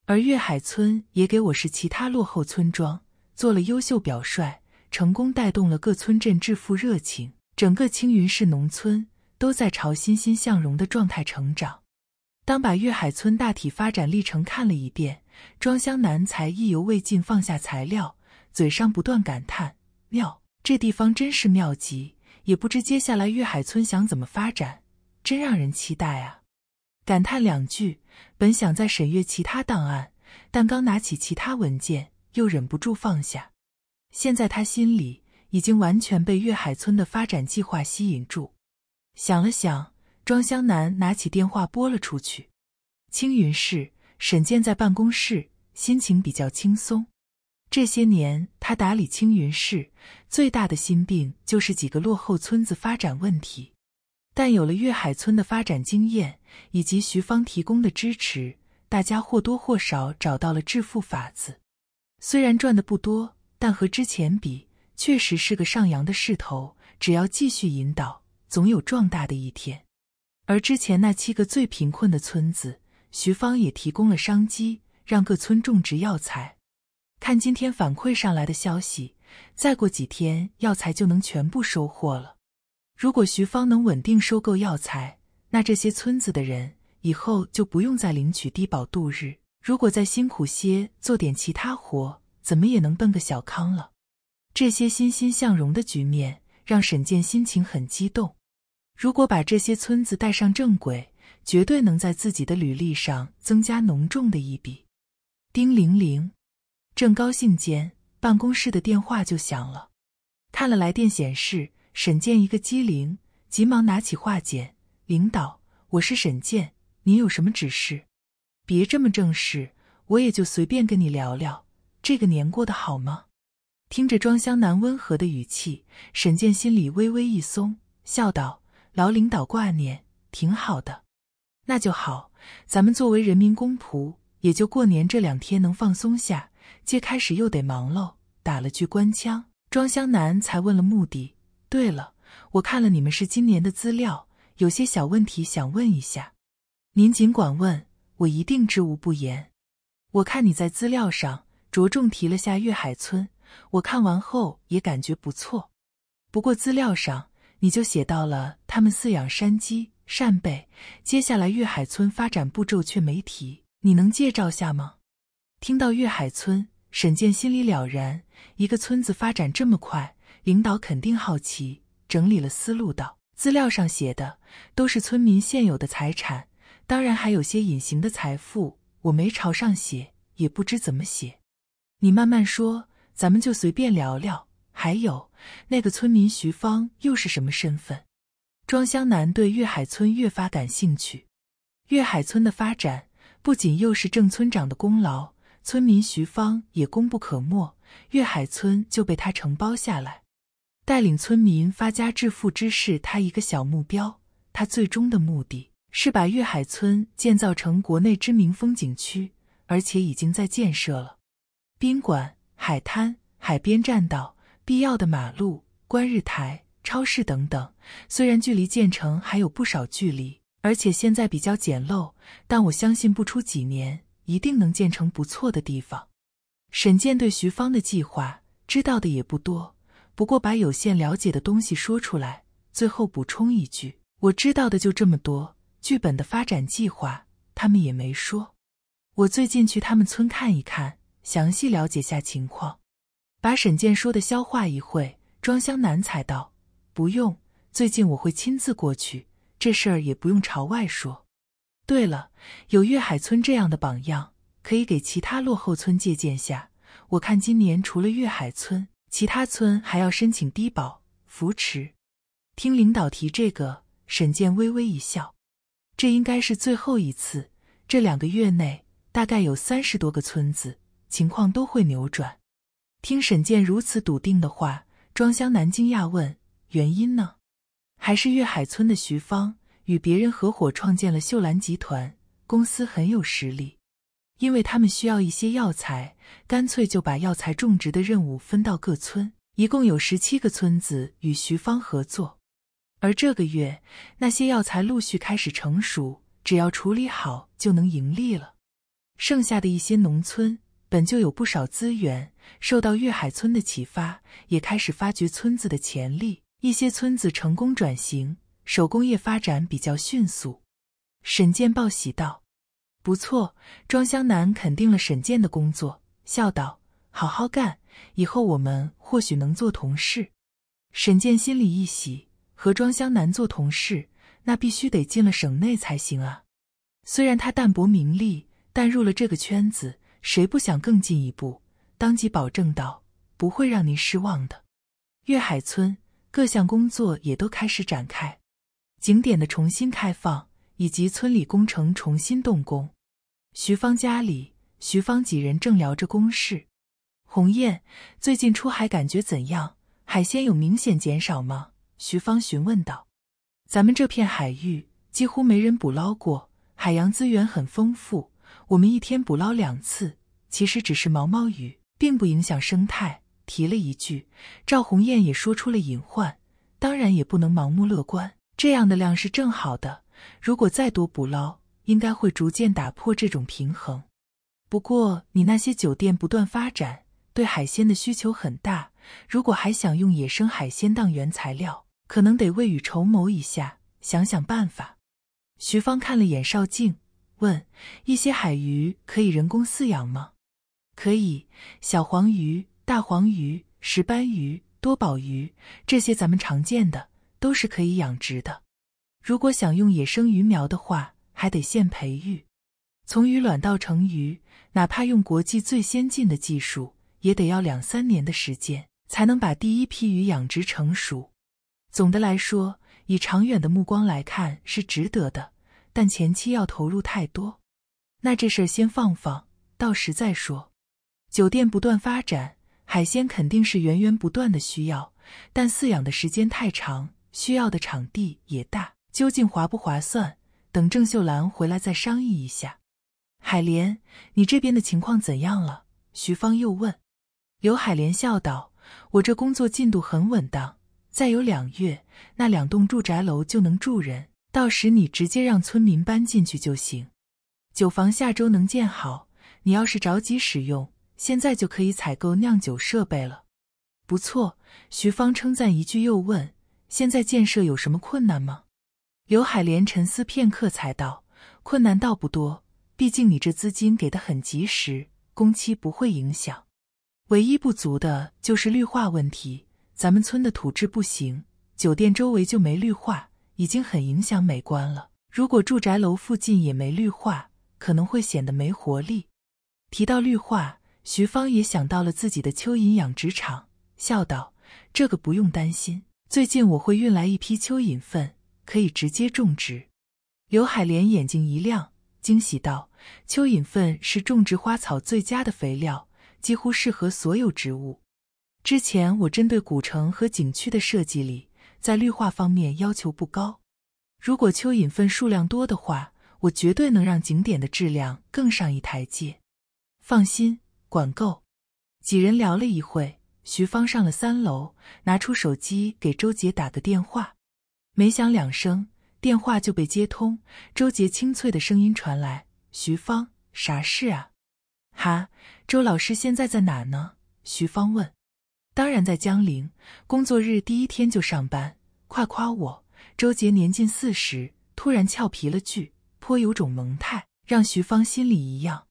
而粤海村也给我市其他落后村庄做了优秀表率，成功带动了各村镇致富热情。整个青云市农村都在朝欣欣向荣的状态成长。当把粤海村大体发展历程看了一遍，庄湘南才意犹未尽放下材料，嘴上不断感叹：“妙，这地方真是妙极！也不知接下来粤海村想怎么发展，真让人期待啊！”感叹两句，本想再审阅其他档案，但刚拿起其他文件，又忍不住放下。现在他心里……已经完全被粤海村的发展计划吸引住。想了想，庄香南拿起电话拨了出去。青云市，沈健在办公室，心情比较轻松。这些年，他打理青云市最大的心病就是几个落后村子发展问题。但有了粤海村的发展经验，以及徐芳提供的支持，大家或多或少找到了致富法子。虽然赚的不多，但和之前比。确实是个上扬的势头，只要继续引导，总有壮大的一天。而之前那七个最贫困的村子，徐芳也提供了商机，让各村种植药材。看今天反馈上来的消息，再过几天药材就能全部收获了。如果徐芳能稳定收购药材，那这些村子的人以后就不用再领取低保度日。如果再辛苦些，做点其他活，怎么也能奔个小康了。这些欣欣向荣的局面让沈健心情很激动。如果把这些村子带上正轨，绝对能在自己的履历上增加浓重的一笔。丁玲玲正高兴间，办公室的电话就响了。看了来电显示，沈健一个机灵，急忙拿起话简：“领导，我是沈健，您有什么指示？别这么正式，我也就随便跟你聊聊。这个年过得好吗？”听着庄香南温和的语气，沈健心里微微一松，笑道：“老领导挂念，挺好的。”“那就好，咱们作为人民公仆，也就过年这两天能放松下，接开始又得忙喽。”打了句官腔，庄香南才问了目的。“对了，我看了你们是今年的资料，有些小问题想问一下，您尽管问，我一定知无不言。”“我看你在资料上着重提了下粤海村。”我看完后也感觉不错，不过资料上你就写到了他们饲养山鸡、扇贝，接下来粤海村发展步骤却没提，你能介绍下吗？听到粤海村，沈健心里了然，一个村子发展这么快，领导肯定好奇。整理了思路道：“资料上写的都是村民现有的财产，当然还有些隐形的财富，我没朝上写，也不知怎么写。你慢慢说。”咱们就随便聊聊。还有那个村民徐芳又是什么身份？庄香南对粤海村越发感兴趣。粤海村的发展不仅又是郑村长的功劳，村民徐芳也功不可没。粤海村就被他承包下来，带领村民发家致富之事，他一个小目标。他最终的目的，是把粤海村建造成国内知名风景区，而且已经在建设了宾馆。海滩、海边栈道、必要的马路、观日台、超市等等，虽然距离建成还有不少距离，而且现在比较简陋，但我相信不出几年，一定能建成不错的地方。沈健对徐芳的计划知道的也不多，不过把有限了解的东西说出来。最后补充一句，我知道的就这么多。剧本的发展计划他们也没说。我最近去他们村看一看。详细了解下情况，把沈健说的消化一会，庄香南才道：“不用，最近我会亲自过去，这事儿也不用朝外说。对了，有粤海村这样的榜样，可以给其他落后村借鉴下。我看今年除了粤海村，其他村还要申请低保扶持。”听领导提这个，沈健微微一笑：“这应该是最后一次，这两个月内大概有三十多个村子。”情况都会扭转。听沈健如此笃定的话，庄香南惊讶问：“原因呢？”还是粤海村的徐芳与别人合伙创建了秀兰集团公司，很有实力。因为他们需要一些药材，干脆就把药材种植的任务分到各村，一共有十七个村子与徐芳合作。而这个月，那些药材陆续开始成熟，只要处理好，就能盈利了。剩下的一些农村。本就有不少资源，受到粤海村的启发，也开始发掘村子的潜力。一些村子成功转型，手工业发展比较迅速。沈健报喜道：“不错。”庄香南肯定了沈健的工作，笑道：“好好干，以后我们或许能做同事。”沈健心里一喜，和庄香南做同事，那必须得进了省内才行啊。虽然他淡泊名利，但入了这个圈子。谁不想更进一步？当即保证道：“不会让您失望的。”月海村各项工作也都开始展开，景点的重新开放以及村里工程重新动工。徐芳家里，徐芳几人正聊着公事。红雁最近出海感觉怎样？海鲜有明显减少吗？徐芳询问道：“咱们这片海域几乎没人捕捞过，海洋资源很丰富。我们一天捕捞两次。”其实只是毛毛雨，并不影响生态。提了一句，赵红艳也说出了隐患。当然也不能盲目乐观，这样的量是正好的。如果再多捕捞，应该会逐渐打破这种平衡。不过你那些酒店不断发展，对海鲜的需求很大。如果还想用野生海鲜当原材料，可能得未雨绸缪一下，想想办法。徐芳看了眼邵静，问：“一些海鱼可以人工饲养吗？”可以，小黄鱼、大黄鱼、石斑鱼、多宝鱼这些咱们常见的都是可以养殖的。如果想用野生鱼苗的话，还得现培育，从鱼卵到成鱼，哪怕用国际最先进的技术，也得要两三年的时间才能把第一批鱼养殖成熟。总的来说，以长远的目光来看是值得的，但前期要投入太多，那这事儿先放放，到时再说。酒店不断发展，海鲜肯定是源源不断的需要，但饲养的时间太长，需要的场地也大，究竟划不划算？等郑秀兰回来再商议一下。海莲，你这边的情况怎样了？徐芳又问。刘海莲笑道：“我这工作进度很稳当，再有两月，那两栋住宅楼就能住人，到时你直接让村民搬进去就行。酒房下周能建好，你要是着急使用。”现在就可以采购酿酒设备了，不错，徐芳称赞一句，又问：“现在建设有什么困难吗？”刘海莲沉思片刻，才道：“困难倒不多，毕竟你这资金给得很及时，工期不会影响。唯一不足的就是绿化问题。咱们村的土质不行，酒店周围就没绿化，已经很影响美观了。如果住宅楼附近也没绿化，可能会显得没活力。”提到绿化。徐芳也想到了自己的蚯蚓养殖场，笑道：“这个不用担心，最近我会运来一批蚯蚓粪，可以直接种植。”刘海莲眼睛一亮，惊喜道：“蚯蚓粪是种植花草最佳的肥料，几乎适合所有植物。之前我针对古城和景区的设计里，在绿化方面要求不高。如果蚯蚓粪数量多的话，我绝对能让景点的质量更上一台阶。放心。”管够，几人聊了一会，徐芳上了三楼，拿出手机给周杰打个电话。没响两声，电话就被接通，周杰清脆的声音传来：“徐芳，啥事啊？”“哈，周老师现在在哪呢？”徐芳问。“当然在江陵，工作日第一天就上班，快夸我。”周杰年近四十，突然俏皮了句，颇有种萌态，让徐芳心里一样。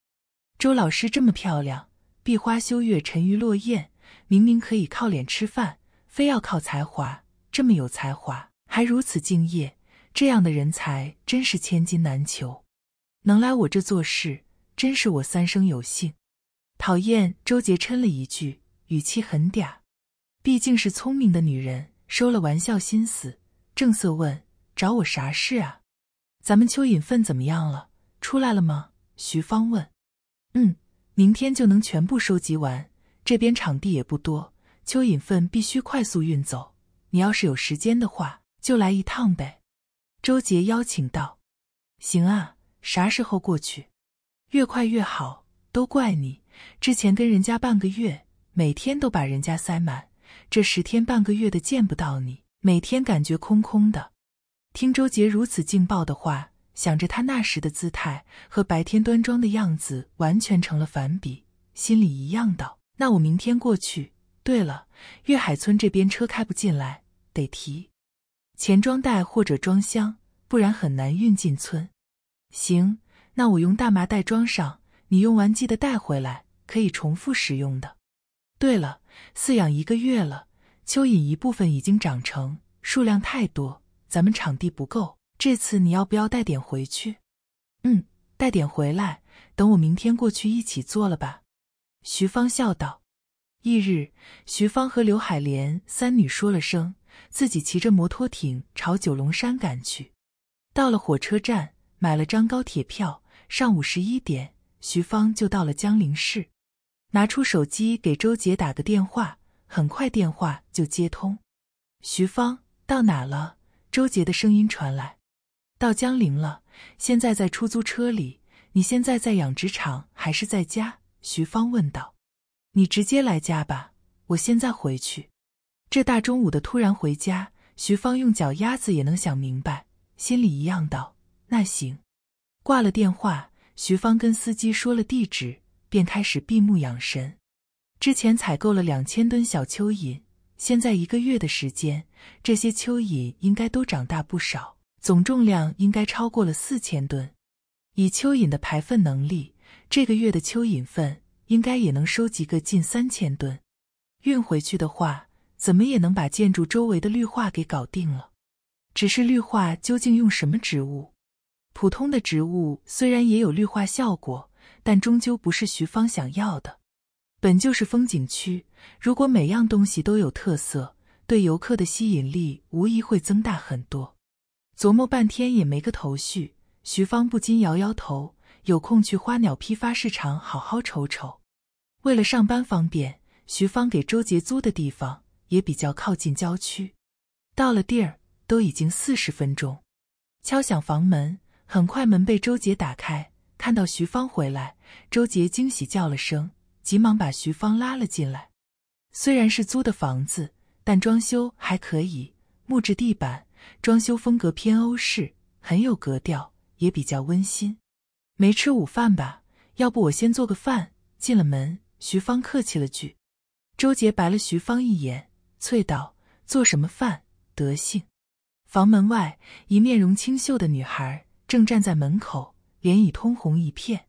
周老师这么漂亮，闭花羞月，沉鱼落雁，明明可以靠脸吃饭，非要靠才华。这么有才华，还如此敬业，这样的人才真是千金难求。能来我这做事，真是我三生有幸。讨厌，周杰嗔了一句，语气很嗲。毕竟是聪明的女人，收了玩笑心思，正色问：“找我啥事啊？”“咱们蚯蚓粪怎么样了？出来了吗？”徐芳问。嗯，明天就能全部收集完。这边场地也不多，蚯蚓粪必须快速运走。你要是有时间的话，就来一趟呗。周杰邀请道：“行啊，啥时候过去？越快越好。都怪你，之前跟人家半个月，每天都把人家塞满。这十天半个月的见不到你，每天感觉空空的。”听周杰如此劲爆的话。想着他那时的姿态和白天端庄的样子完全成了反比，心里一样道：“那我明天过去。对了，月海村这边车开不进来，得提钱装袋或者装箱，不然很难运进村。行，那我用大麻袋装上，你用完记得带回来，可以重复使用的。对了，饲养一个月了，蚯蚓一部分已经长成，数量太多，咱们场地不够。”这次你要不要带点回去？嗯，带点回来，等我明天过去一起做了吧。徐芳笑道。翌日，徐芳和刘海莲三女说了声，自己骑着摩托艇朝九龙山赶去。到了火车站，买了张高铁票。上午十一点，徐芳就到了江陵市，拿出手机给周杰打个电话。很快电话就接通。徐芳到哪了？周杰的声音传来。到江陵了，现在在出租车里。你现在在养殖场还是在家？徐芳问道。你直接来家吧，我现在回去。这大中午的突然回家，徐芳用脚丫子也能想明白，心里一样道：“那行。”挂了电话，徐芳跟司机说了地址，便开始闭目养神。之前采购了两千吨小蚯蚓，现在一个月的时间，这些蚯蚓应该都长大不少。总重量应该超过了四千吨，以蚯蚓的排粪能力，这个月的蚯蚓粪应该也能收集个近三千吨。运回去的话，怎么也能把建筑周围的绿化给搞定了。只是绿化究竟用什么植物？普通的植物虽然也有绿化效果，但终究不是徐芳想要的。本就是风景区，如果每样东西都有特色，对游客的吸引力无疑会增大很多。琢磨半天也没个头绪，徐芳不禁摇摇头。有空去花鸟批发市场好好瞅瞅。为了上班方便，徐芳给周杰租的地方也比较靠近郊区。到了地儿，都已经四十分钟。敲响房门，很快门被周杰打开，看到徐芳回来，周杰惊喜叫了声，急忙把徐芳拉了进来。虽然是租的房子，但装修还可以，木质地板。装修风格偏欧式，很有格调，也比较温馨。没吃午饭吧？要不我先做个饭。进了门，徐芳客气了句。周杰白了徐芳一眼，啐道：“做什么饭？德性！”房门外，一面容清秀的女孩正站在门口，脸已通红一片。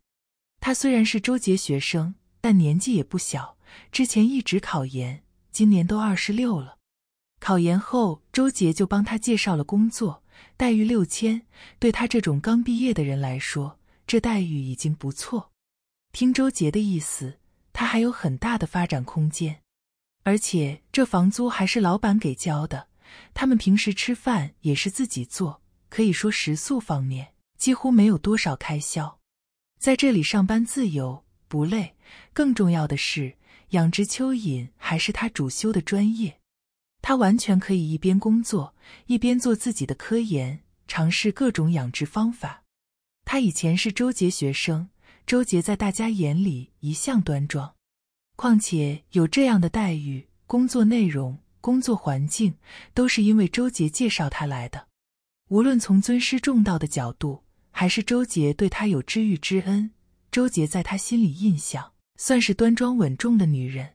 她虽然是周杰学生，但年纪也不小，之前一直考研，今年都二十六了。考研后，周杰就帮他介绍了工作，待遇六千。对他这种刚毕业的人来说，这待遇已经不错。听周杰的意思，他还有很大的发展空间。而且这房租还是老板给交的，他们平时吃饭也是自己做，可以说食宿方面几乎没有多少开销。在这里上班自由不累，更重要的是，养殖蚯蚓还是他主修的专业。他完全可以一边工作一边做自己的科研，尝试各种养殖方法。他以前是周杰学生，周杰在大家眼里一向端庄。况且有这样的待遇，工作内容、工作环境都是因为周杰介绍他来的。无论从尊师重道的角度，还是周杰对他有知遇之恩，周杰在他心里印象算是端庄稳重的女人。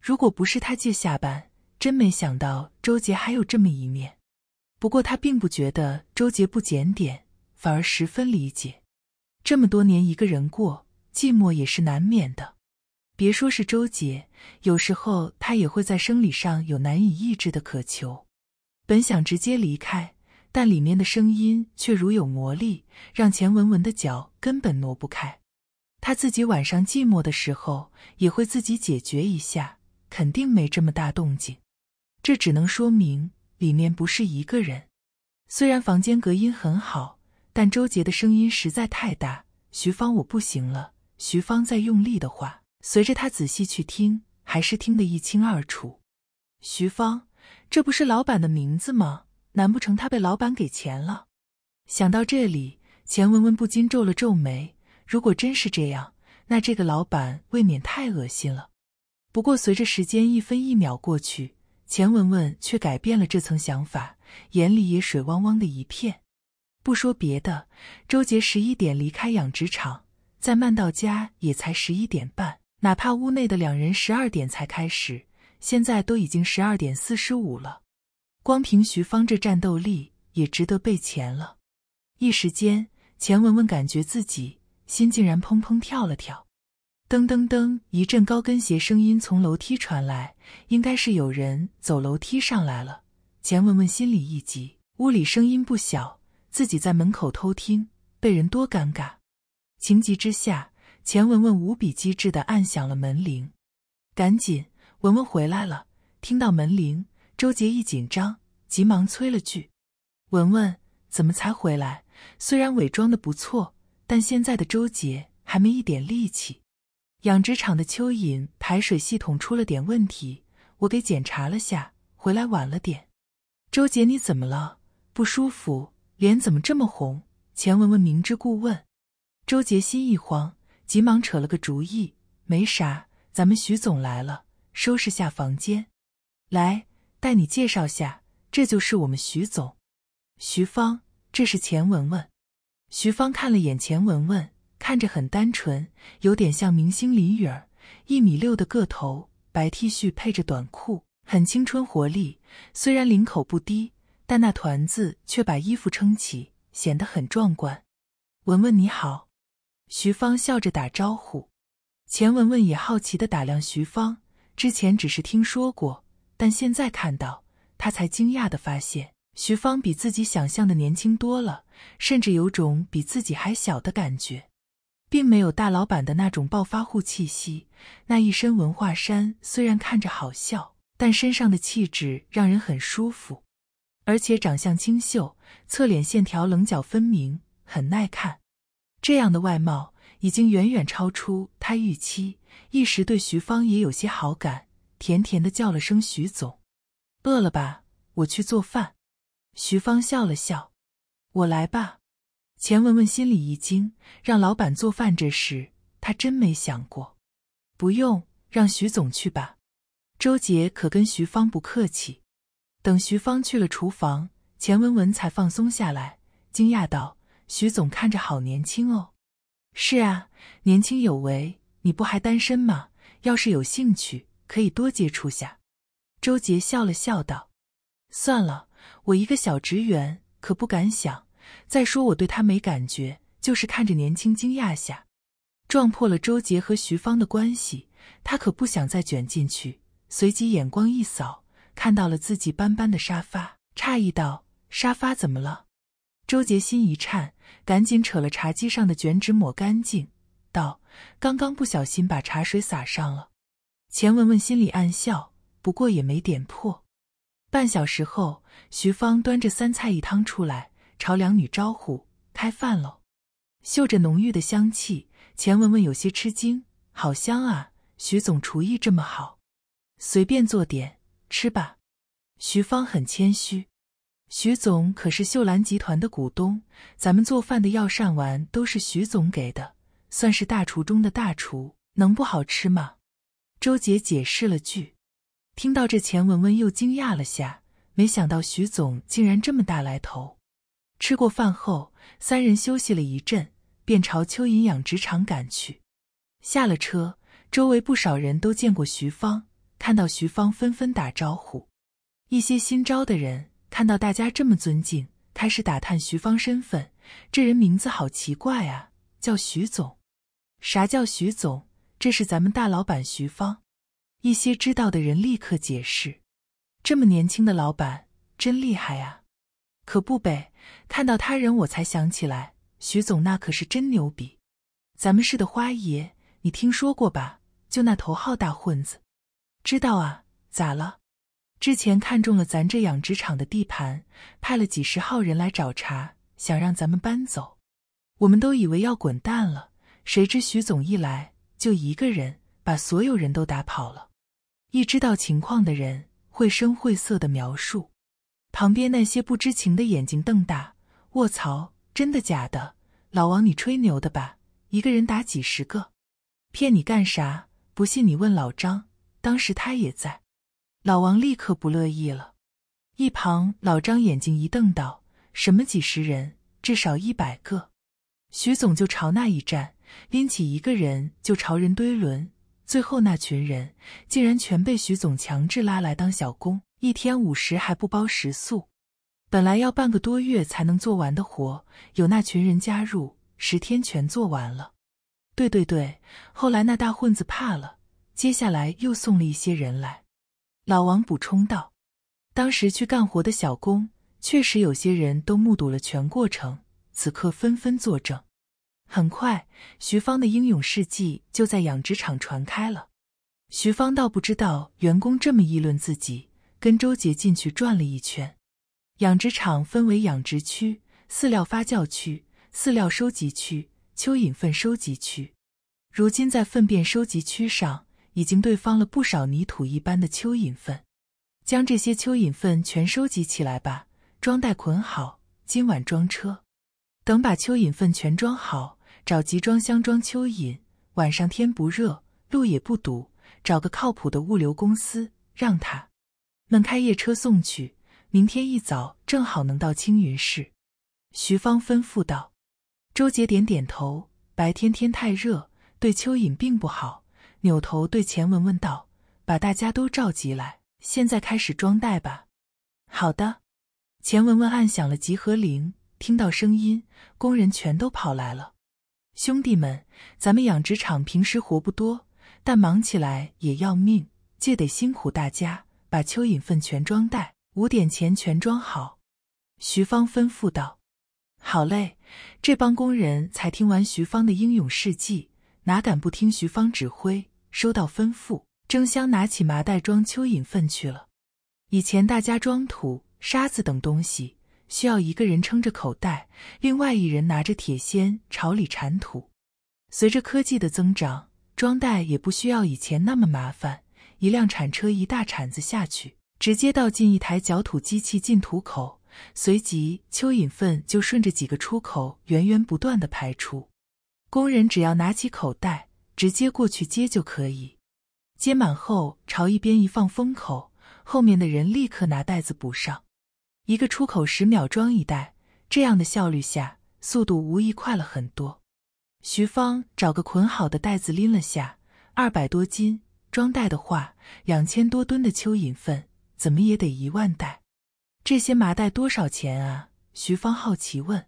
如果不是他借下班。真没想到周杰还有这么一面，不过他并不觉得周杰不检点，反而十分理解。这么多年一个人过，寂寞也是难免的。别说是周杰，有时候他也会在生理上有难以抑制的渴求。本想直接离开，但里面的声音却如有魔力，让钱文文的脚根本挪不开。他自己晚上寂寞的时候也会自己解决一下，肯定没这么大动静。这只能说明里面不是一个人。虽然房间隔音很好，但周杰的声音实在太大。徐芳，我不行了。徐芳在用力的话，随着他仔细去听，还是听得一清二楚。徐芳，这不是老板的名字吗？难不成他被老板给钱了？想到这里，钱文文不禁皱了皱眉。如果真是这样，那这个老板未免太恶心了。不过，随着时间一分一秒过去。钱文文却改变了这层想法，眼里也水汪汪的一片。不说别的，周杰十一点离开养殖场，再慢到家也才十一点半。哪怕屋内的两人十二点才开始，现在都已经十二点四十五了。光凭徐芳这战斗力，也值得备钱了。一时间，钱文文感觉自己心竟然砰砰跳了跳。噔噔噔！一阵高跟鞋声音从楼梯传来，应该是有人走楼梯上来了。钱文文心里一急，屋里声音不小，自己在门口偷听，被人多尴尬。情急之下，钱文文无比机智的按响了门铃。赶紧，文文回来了！听到门铃，周杰一紧张，急忙催了句：“文文，怎么才回来？”虽然伪装的不错，但现在的周杰还没一点力气。养殖场的蚯蚓排水系统出了点问题，我给检查了下，回来晚了点。周杰，你怎么了？不舒服？脸怎么这么红？钱文文明知故问。周杰心一慌，急忙扯了个主意：没啥，咱们徐总来了，收拾下房间。来，带你介绍下，这就是我们徐总。徐芳，这是钱文文。徐芳看了眼钱文文。看着很单纯，有点像明星林允儿，一米六的个头，白 T 恤配着短裤，很青春活力。虽然领口不低，但那团子却把衣服撑起，显得很壮观。文文你好，徐芳笑着打招呼。钱文文也好奇地打量徐芳，之前只是听说过，但现在看到她，才惊讶地发现徐芳比自己想象的年轻多了，甚至有种比自己还小的感觉。并没有大老板的那种暴发户气息，那一身文化衫虽然看着好笑，但身上的气质让人很舒服，而且长相清秀，侧脸线条棱角分明，很耐看。这样的外貌已经远远超出他预期，一时对徐芳也有些好感，甜甜的叫了声“徐总”，饿了吧？我去做饭。徐芳笑了笑：“我来吧。”钱文文心里一惊，让老板做饭这事，她真没想过。不用，让徐总去吧。周杰可跟徐芳不客气。等徐芳去了厨房，钱文文才放松下来，惊讶道：“徐总看着好年轻哦。”“是啊，年轻有为。你不还单身吗？要是有兴趣，可以多接触下。”周杰笑了笑道：“算了，我一个小职员，可不敢想。”再说我对他没感觉，就是看着年轻惊讶下，撞破了周杰和徐芳的关系，他可不想再卷进去。随即眼光一扫，看到了自己斑斑的沙发，诧异道：“沙发怎么了？”周杰心一颤，赶紧扯了茶几上的卷纸抹干净，道：“刚刚不小心把茶水洒上了。”钱雯雯心里暗笑，不过也没点破。半小时后，徐芳端着三菜一汤出来。朝两女招呼：“开饭喽！”嗅着浓郁的香气，钱文文有些吃惊：“好香啊！徐总厨艺这么好，随便做点吃吧。”徐芳很谦虚：“徐总可是秀兰集团的股东，咱们做饭的药膳丸都是徐总给的，算是大厨中的大厨，能不好吃吗？”周杰解释了句。听到这，钱文文又惊讶了下，没想到徐总竟然这么大来头。吃过饭后，三人休息了一阵，便朝蚯蚓养殖场赶去。下了车，周围不少人都见过徐芳，看到徐芳，纷纷打招呼。一些新招的人看到大家这么尊敬，开始打探徐芳身份。这人名字好奇怪啊，叫徐总。啥叫徐总？这是咱们大老板徐芳。一些知道的人立刻解释：这么年轻的老板，真厉害啊。可不呗！看到他人我才想起来，徐总那可是真牛逼。咱们市的花爷，你听说过吧？就那头号大混子。知道啊，咋了？之前看中了咱这养殖场的地盘，派了几十号人来找茬，想让咱们搬走。我们都以为要滚蛋了，谁知徐总一来，就一个人把所有人都打跑了。一知道情况的人，绘声绘色的描述。旁边那些不知情的眼睛瞪大，卧槽，真的假的？老王你吹牛的吧？一个人打几十个，骗你干啥？不信你问老张，当时他也在。老王立刻不乐意了，一旁老张眼睛一瞪道：“什么几十人？至少一百个。”徐总就朝那一站，拎起一个人就朝人堆抡，最后那群人竟然全被徐总强制拉来当小工。一天五十还不包食宿，本来要半个多月才能做完的活，有那群人加入，十天全做完了。对对对，后来那大混子怕了，接下来又送了一些人来。老王补充道：“当时去干活的小工，确实有些人都目睹了全过程，此刻纷纷作证。”很快，徐芳的英勇事迹就在养殖场传开了。徐芳倒不知道员工这么议论自己。跟周杰进去转了一圈，养殖场分为养殖区、饲料发酵区、饲料收集区、蚯蚓粪收集区。如今在粪便收集区上已经堆放了不少泥土一般的蚯蚓粪，将这些蚯蚓粪全收集起来吧，装袋捆好，今晚装车。等把蚯蚓粪全装好，找集装箱装蚯蚓。晚上天不热，路也不堵，找个靠谱的物流公司，让他。能开夜车送去，明天一早正好能到青云市。”徐芳吩咐道。周杰点点头。白天天太热，对蚯蚓并不好。扭头对钱文文道：“把大家都召集来，现在开始装袋吧。”“好的。”钱文文按响了集合铃。听到声音，工人全都跑来了。“兄弟们，咱们养殖场平时活不多，但忙起来也要命，借得辛苦大家。”把蚯蚓粪全装袋，五点前全装好。徐芳吩咐道：“好嘞！”这帮工人才听完徐芳的英勇事迹，哪敢不听徐芳指挥？收到吩咐，争相拿起麻袋装蚯蚓粪去了。以前大家装土、沙子等东西，需要一个人撑着口袋，另外一人拿着铁锨朝里铲土。随着科技的增长，装袋也不需要以前那么麻烦。一辆铲车，一大铲子下去，直接倒进一台搅土机器进土口，随即蚯蚓粪就顺着几个出口源源不断的排出。工人只要拿起口袋，直接过去接就可以。接满后朝一边一放封口，后面的人立刻拿袋子补上。一个出口十秒装一袋，这样的效率下，速度无疑快了很多。徐芳找个捆好的袋子拎了下，二百多斤。装袋的话，两千多吨的蚯蚓粪怎么也得一万袋。这些麻袋多少钱啊？徐芳好奇问。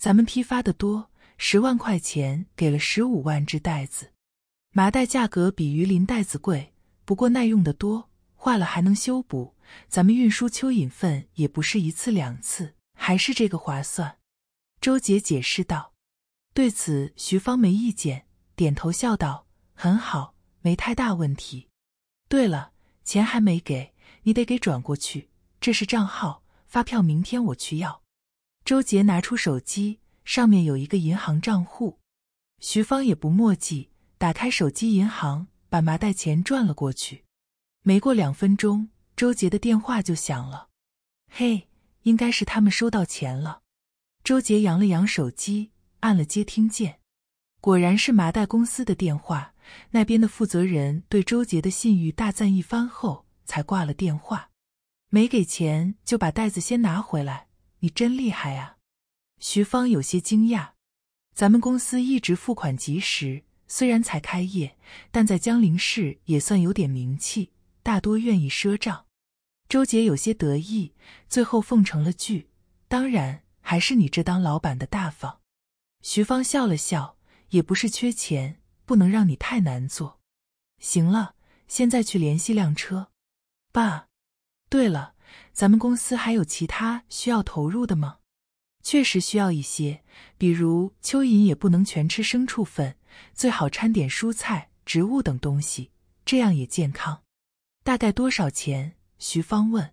咱们批发的多，十万块钱给了十五万只袋子。麻袋价格比鱼鳞袋子贵，不过耐用的多，坏了还能修补。咱们运输蚯蚓粪也不是一次两次，还是这个划算。周杰解释道。对此，徐芳没意见，点头笑道：“很好。”没太大问题。对了，钱还没给你，得给转过去。这是账号，发票明天我去要。周杰拿出手机，上面有一个银行账户。徐芳也不墨迹，打开手机银行，把麻袋钱转了过去。没过两分钟，周杰的电话就响了。嘿，应该是他们收到钱了。周杰扬了扬手机，按了接听键，果然是麻袋公司的电话。那边的负责人对周杰的信誉大赞一番后，才挂了电话。没给钱就把袋子先拿回来，你真厉害啊！徐芳有些惊讶。咱们公司一直付款及时，虽然才开业，但在江陵市也算有点名气，大多愿意赊账。周杰有些得意，最后奉承了句：“当然，还是你这当老板的大方。”徐芳笑了笑，也不是缺钱。不能让你太难做，行了，现在去联系辆车。爸，对了，咱们公司还有其他需要投入的吗？确实需要一些，比如蚯蚓也不能全吃牲畜粪，最好掺点蔬菜、植物等东西，这样也健康。大概多少钱？徐芳问。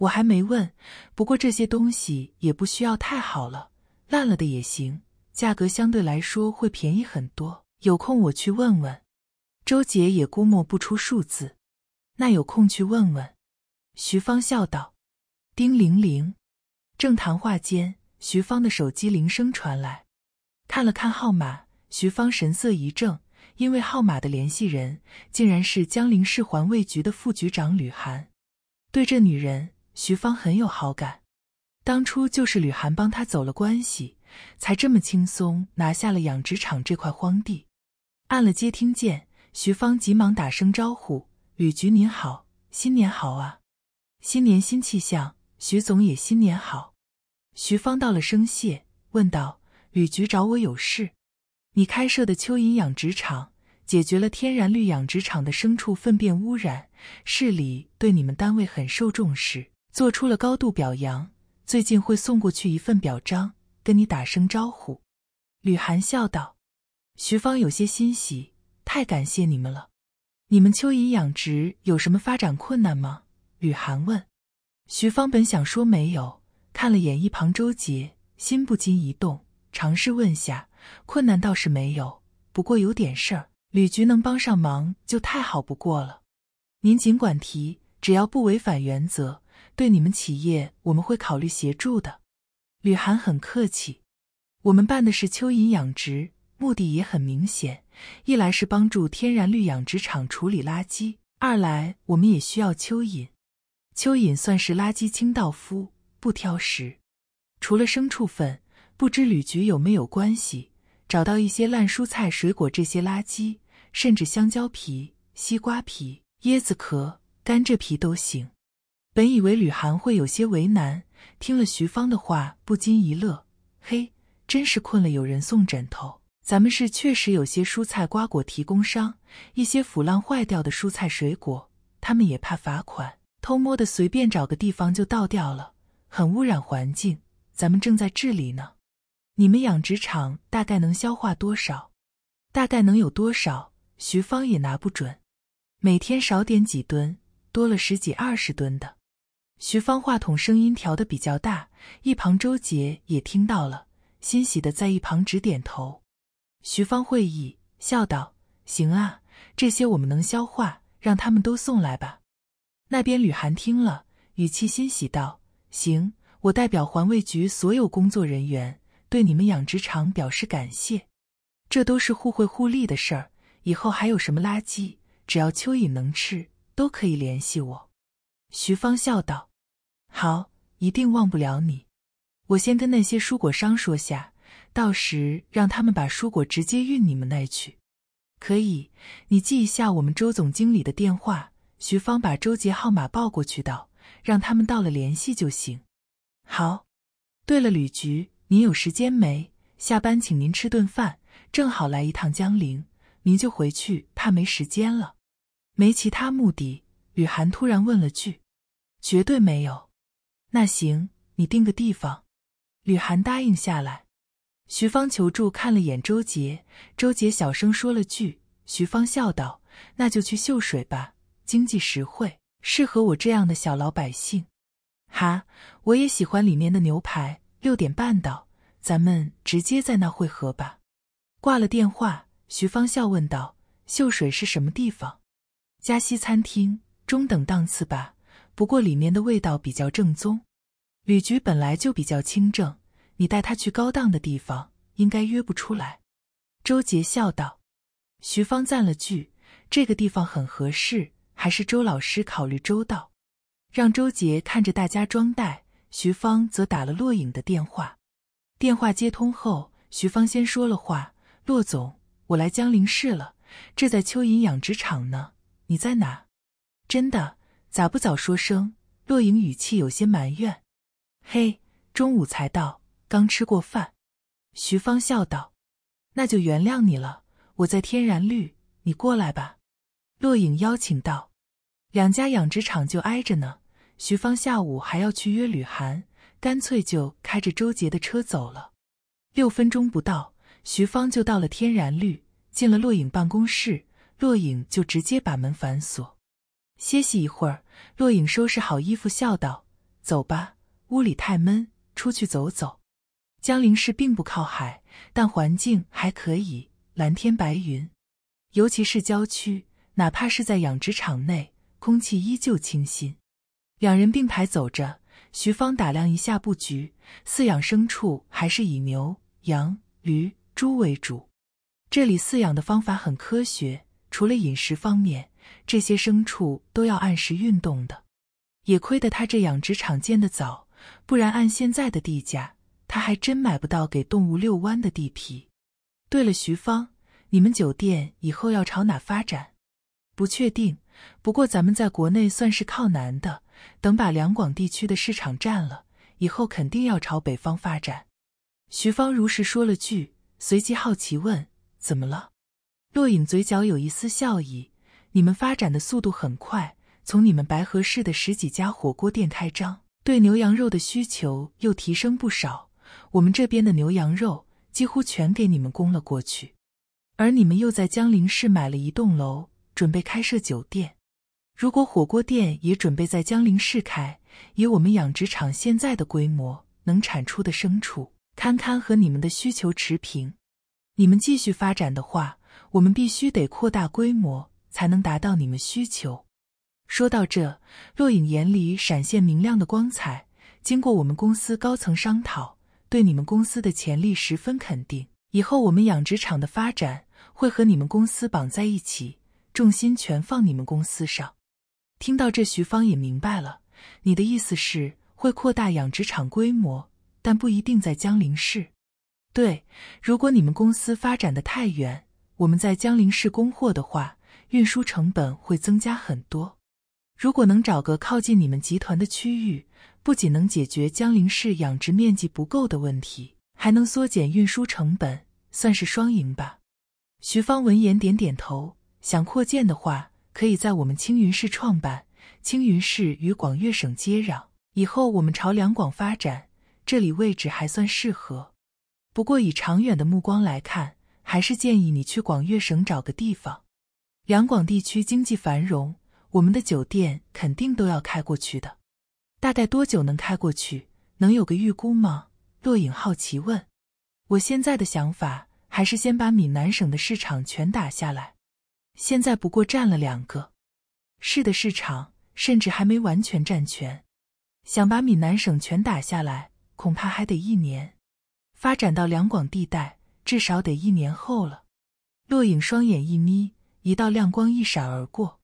我还没问，不过这些东西也不需要太好了，烂了的也行，价格相对来说会便宜很多。有空我去问问，周杰也估摸不出数字。那有空去问问。徐芳笑道。丁玲玲。正谈话间，徐芳的手机铃声传来。看了看号码，徐芳神色一正，因为号码的联系人竟然是江陵市环卫局的副局长吕涵。对这女人，徐芳很有好感。当初就是吕涵帮她走了关系，才这么轻松拿下了养殖场这块荒地。按了接听键，徐芳急忙打声招呼：“吕局您好，新年好啊！新年新气象，徐总也新年好。”徐芳道了声谢，问道：“吕局找我有事？你开设的蚯蚓养殖场解决了天然绿养殖场的牲畜粪便污染，市里对你们单位很受重视，做出了高度表扬，最近会送过去一份表彰，跟你打声招呼。”吕涵笑道。徐芳有些欣喜，太感谢你们了。你们蚯蚓养殖有什么发展困难吗？吕涵问。徐芳本想说没有，看了眼一旁周杰，心不禁一动，尝试问下。困难倒是没有，不过有点事儿。吕局能帮上忙就太好不过了。您尽管提，只要不违反原则，对你们企业我们会考虑协助的。吕涵很客气。我们办的是蚯蚓养殖。目的也很明显，一来是帮助天然绿养殖场处理垃圾，二来我们也需要蚯蚓。蚯蚓算是垃圾清道夫，不挑食，除了牲畜粪，不知吕局有没有关系，找到一些烂蔬菜、水果这些垃圾，甚至香蕉皮、西瓜皮、椰子壳、甘蔗皮都行。本以为吕涵会有些为难，听了徐芳的话，不禁一乐，嘿，真是困了有人送枕头。咱们是确实有些蔬菜瓜果提供商，一些腐烂坏掉的蔬菜水果，他们也怕罚款，偷摸的随便找个地方就倒掉了，很污染环境。咱们正在治理呢。你们养殖场大概能消化多少？大概能有多少？徐芳也拿不准，每天少点几吨，多了十几二十吨的。徐芳话筒声音调的比较大，一旁周杰也听到了，欣喜的在一旁直点头。徐芳会意，笑道：“行啊，这些我们能消化，让他们都送来吧。”那边吕涵听了，语气欣喜道：“行，我代表环卫局所有工作人员，对你们养殖场表示感谢。这都是互惠互利的事儿，以后还有什么垃圾，只要蚯蚓能吃，都可以联系我。”徐芳笑道：“好，一定忘不了你。我先跟那些蔬果商说下。”到时让他们把蔬果直接运你们那去，可以。你记一下我们周总经理的电话。徐芳把周杰号码报过去，道：“让他们到了联系就行。”好。对了，吕局，您有时间没？下班请您吃顿饭，正好来一趟江陵，您就回去，怕没时间了。没其他目的。吕涵突然问了句：“绝对没有。”那行，你定个地方。吕涵答应下来。徐芳求助，看了眼周杰，周杰小声说了句。徐芳笑道：“那就去秀水吧，经济实惠，适合我这样的小老百姓。”“哈，我也喜欢里面的牛排。”“六点半到，咱们直接在那汇合吧。”挂了电话，徐芳笑问道：“秀水是什么地方？”“加西餐厅，中等档次吧，不过里面的味道比较正宗。”“吕局本来就比较清正。”你带他去高档的地方，应该约不出来。”周杰笑道。徐芳赞了句：“这个地方很合适，还是周老师考虑周到。”让周杰看着大家装袋，徐芳则打了洛影的电话。电话接通后，徐芳先说了话：“洛总，我来江陵市了，这在蚯蚓养殖场呢。你在哪？真的？咋不早说声？”洛影语气有些埋怨：“嘿，中午才到。”刚吃过饭，徐芳笑道：“那就原谅你了。”我在天然绿，你过来吧。”洛影邀请道：“两家养殖场就挨着呢。”徐芳下午还要去约吕涵，干脆就开着周杰的车走了。六分钟不到，徐芳就到了天然绿，进了洛影办公室。洛影就直接把门反锁。歇息一会儿，洛影收拾好衣服，笑道：“走吧，屋里太闷，出去走走。”江陵市并不靠海，但环境还可以，蓝天白云，尤其是郊区，哪怕是在养殖场内，空气依旧清新。两人并排走着，徐芳打量一下布局，饲养牲畜还是以牛、羊、驴、猪为主。这里饲养的方法很科学，除了饮食方面，这些牲畜都要按时运动的。也亏得他这养殖场建得早，不然按现在的地价。他还真买不到给动物遛弯的地皮。对了，徐芳，你们酒店以后要朝哪发展？不确定，不过咱们在国内算是靠南的，等把两广地区的市场占了，以后肯定要朝北方发展。徐芳如实说了句，随即好奇问：“怎么了？”洛影嘴角有一丝笑意：“你们发展的速度很快，从你们白河市的十几家火锅店开张，对牛羊肉的需求又提升不少。”我们这边的牛羊肉几乎全给你们供了过去，而你们又在江陵市买了一栋楼，准备开设酒店。如果火锅店也准备在江陵市开，以我们养殖场现在的规模，能产出的牲畜堪堪和你们的需求持平。你们继续发展的话，我们必须得扩大规模，才能达到你们需求。说到这，若影眼里闪现明亮的光彩。经过我们公司高层商讨。对你们公司的潜力十分肯定，以后我们养殖场的发展会和你们公司绑在一起，重心全放你们公司上。听到这，徐芳也明白了，你的意思是会扩大养殖场规模，但不一定在江陵市。对，如果你们公司发展的太远，我们在江陵市供货的话，运输成本会增加很多。如果能找个靠近你们集团的区域。不仅能解决江陵市养殖面积不够的问题，还能缩减运输成本，算是双赢吧。徐芳闻言点点头，想扩建的话，可以在我们青云市创办。青云市与广粤省接壤，以后我们朝两广发展，这里位置还算适合。不过以长远的目光来看，还是建议你去广粤省找个地方。两广地区经济繁荣，我们的酒店肯定都要开过去的。大概多久能开过去？能有个预估吗？洛影好奇问。我现在的想法还是先把闽南省的市场全打下来，现在不过占了两个市的市场，甚至还没完全占全。想把闽南省全打下来，恐怕还得一年。发展到两广地带，至少得一年后了。洛影双眼一眯，一道亮光一闪而过。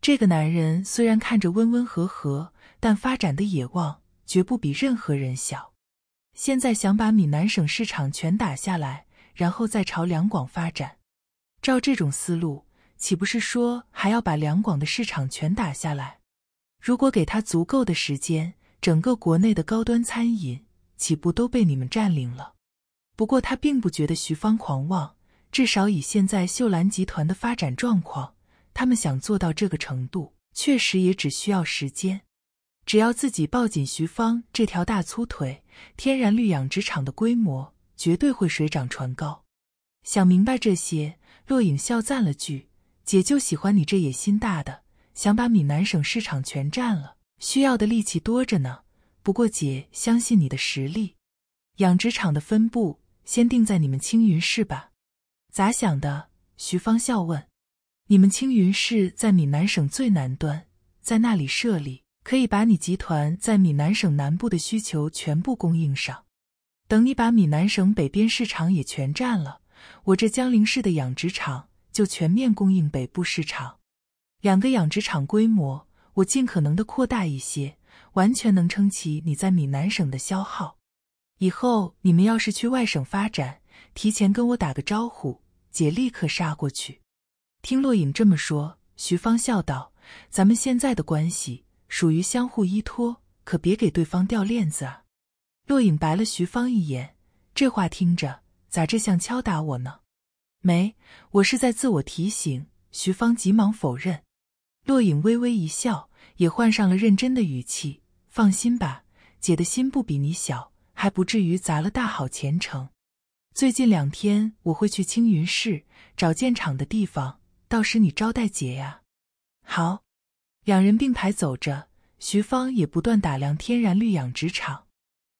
这个男人虽然看着温温和和。但发展的野望绝不比任何人小。现在想把闽南省市场全打下来，然后再朝两广发展，照这种思路，岂不是说还要把两广的市场全打下来？如果给他足够的时间，整个国内的高端餐饮岂不都被你们占领了？不过他并不觉得徐芳狂妄，至少以现在秀兰集团的发展状况，他们想做到这个程度，确实也只需要时间。只要自己抱紧徐芳这条大粗腿，天然绿养殖场的规模绝对会水涨船高。想明白这些，洛影笑赞了句：“姐就喜欢你这野心大的，想把闽南省市场全占了，需要的力气多着呢。不过姐相信你的实力，养殖场的分布先定在你们青云市吧。”咋想的？徐芳笑问：“你们青云市在闽南省最南端，在那里设立？”可以把你集团在闽南省南部的需求全部供应上，等你把闽南省北边市场也全占了，我这江陵市的养殖场就全面供应北部市场。两个养殖场规模，我尽可能的扩大一些，完全能撑起你在闽南省的消耗。以后你们要是去外省发展，提前跟我打个招呼，姐立刻杀过去。听洛颖这么说，徐芳笑道：“咱们现在的关系。”属于相互依托，可别给对方掉链子啊！洛影白了徐芳一眼，这话听着咋这像敲打我呢？没，我是在自我提醒。徐芳急忙否认。洛影微微一笑，也换上了认真的语气：“放心吧，姐的心不比你小，还不至于砸了大好前程。最近两天我会去青云市找建厂的地方，到时你招待姐呀。”好。两人并排走着，徐芳也不断打量天然绿养殖场，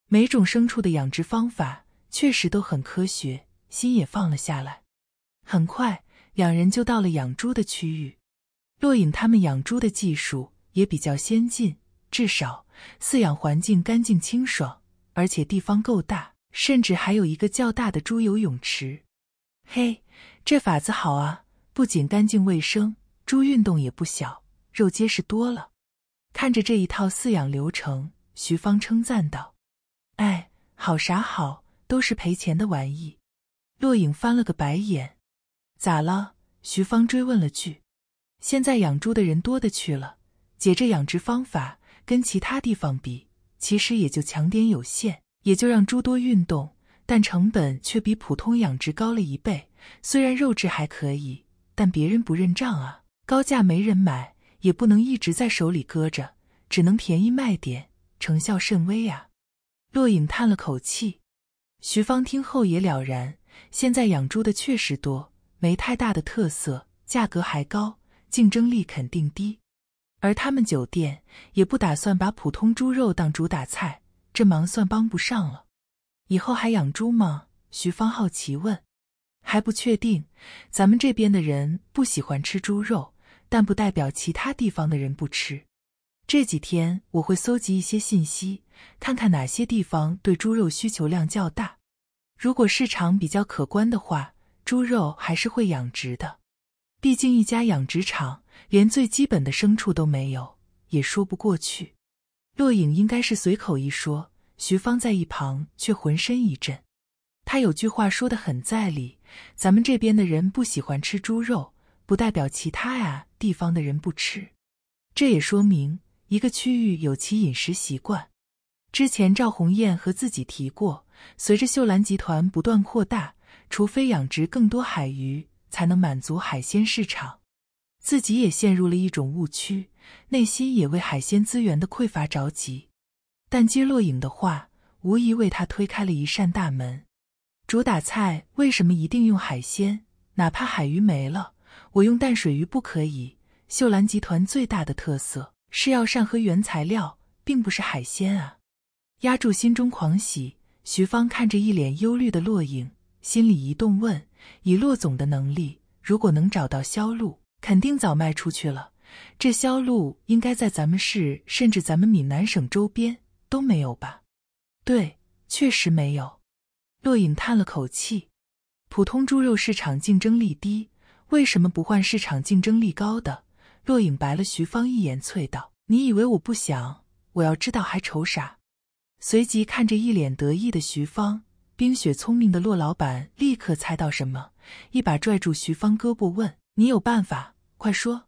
每种牲畜的养殖方法确实都很科学，心也放了下来。很快，两人就到了养猪的区域。洛影他们养猪的技术也比较先进，至少饲养环境干净清爽，而且地方够大，甚至还有一个较大的猪游泳池。嘿，这法子好啊，不仅干净卫生，猪运动也不小。肉结实多了，看着这一套饲养流程，徐芳称赞道：“哎，好啥好？都是赔钱的玩意。”洛影翻了个白眼：“咋了？”徐芳追问了句：“现在养猪的人多的去了，姐这养殖方法跟其他地方比，其实也就强点有限，也就让猪多运动，但成本却比普通养殖高了一倍。虽然肉质还可以，但别人不认账啊，高价没人买。”也不能一直在手里搁着，只能便宜卖点，成效甚微啊。洛影叹了口气。徐芳听后也了然，现在养猪的确实多，没太大的特色，价格还高，竞争力肯定低。而他们酒店也不打算把普通猪肉当主打菜，这忙算帮不上了。以后还养猪吗？徐芳好奇问。还不确定，咱们这边的人不喜欢吃猪肉。但不代表其他地方的人不吃。这几天我会搜集一些信息，看看哪些地方对猪肉需求量较大。如果市场比较可观的话，猪肉还是会养殖的。毕竟一家养殖场连最基本的牲畜都没有，也说不过去。洛影应该是随口一说，徐芳在一旁却浑身一震。他有句话说得很在理：咱们这边的人不喜欢吃猪肉，不代表其他啊。地方的人不吃，这也说明一个区域有其饮食习惯。之前赵红艳和自己提过，随着秀兰集团不断扩大，除非养殖更多海鱼，才能满足海鲜市场。自己也陷入了一种误区，内心也为海鲜资源的匮乏着急。但接洛影的话无疑为他推开了一扇大门。主打菜为什么一定用海鲜？哪怕海鱼没了？我用淡水鱼不可以。秀兰集团最大的特色是要善和原材料，并不是海鲜啊！压住心中狂喜，徐芳看着一脸忧虑的洛影，心里一动，问：“以洛总的能力，如果能找到销路，肯定早卖出去了。这销路应该在咱们市，甚至咱们闽南省周边都没有吧？”“对，确实没有。”洛影叹了口气，“普通猪肉市场竞争力低。”为什么不换市场竞争力高的？洛影白了徐芳一眼，啐道：“你以为我不想？我要知道还愁啥？”随即看着一脸得意的徐芳，冰雪聪明的洛老板立刻猜到什么，一把拽住徐芳胳膊问：“你有办法？快说！”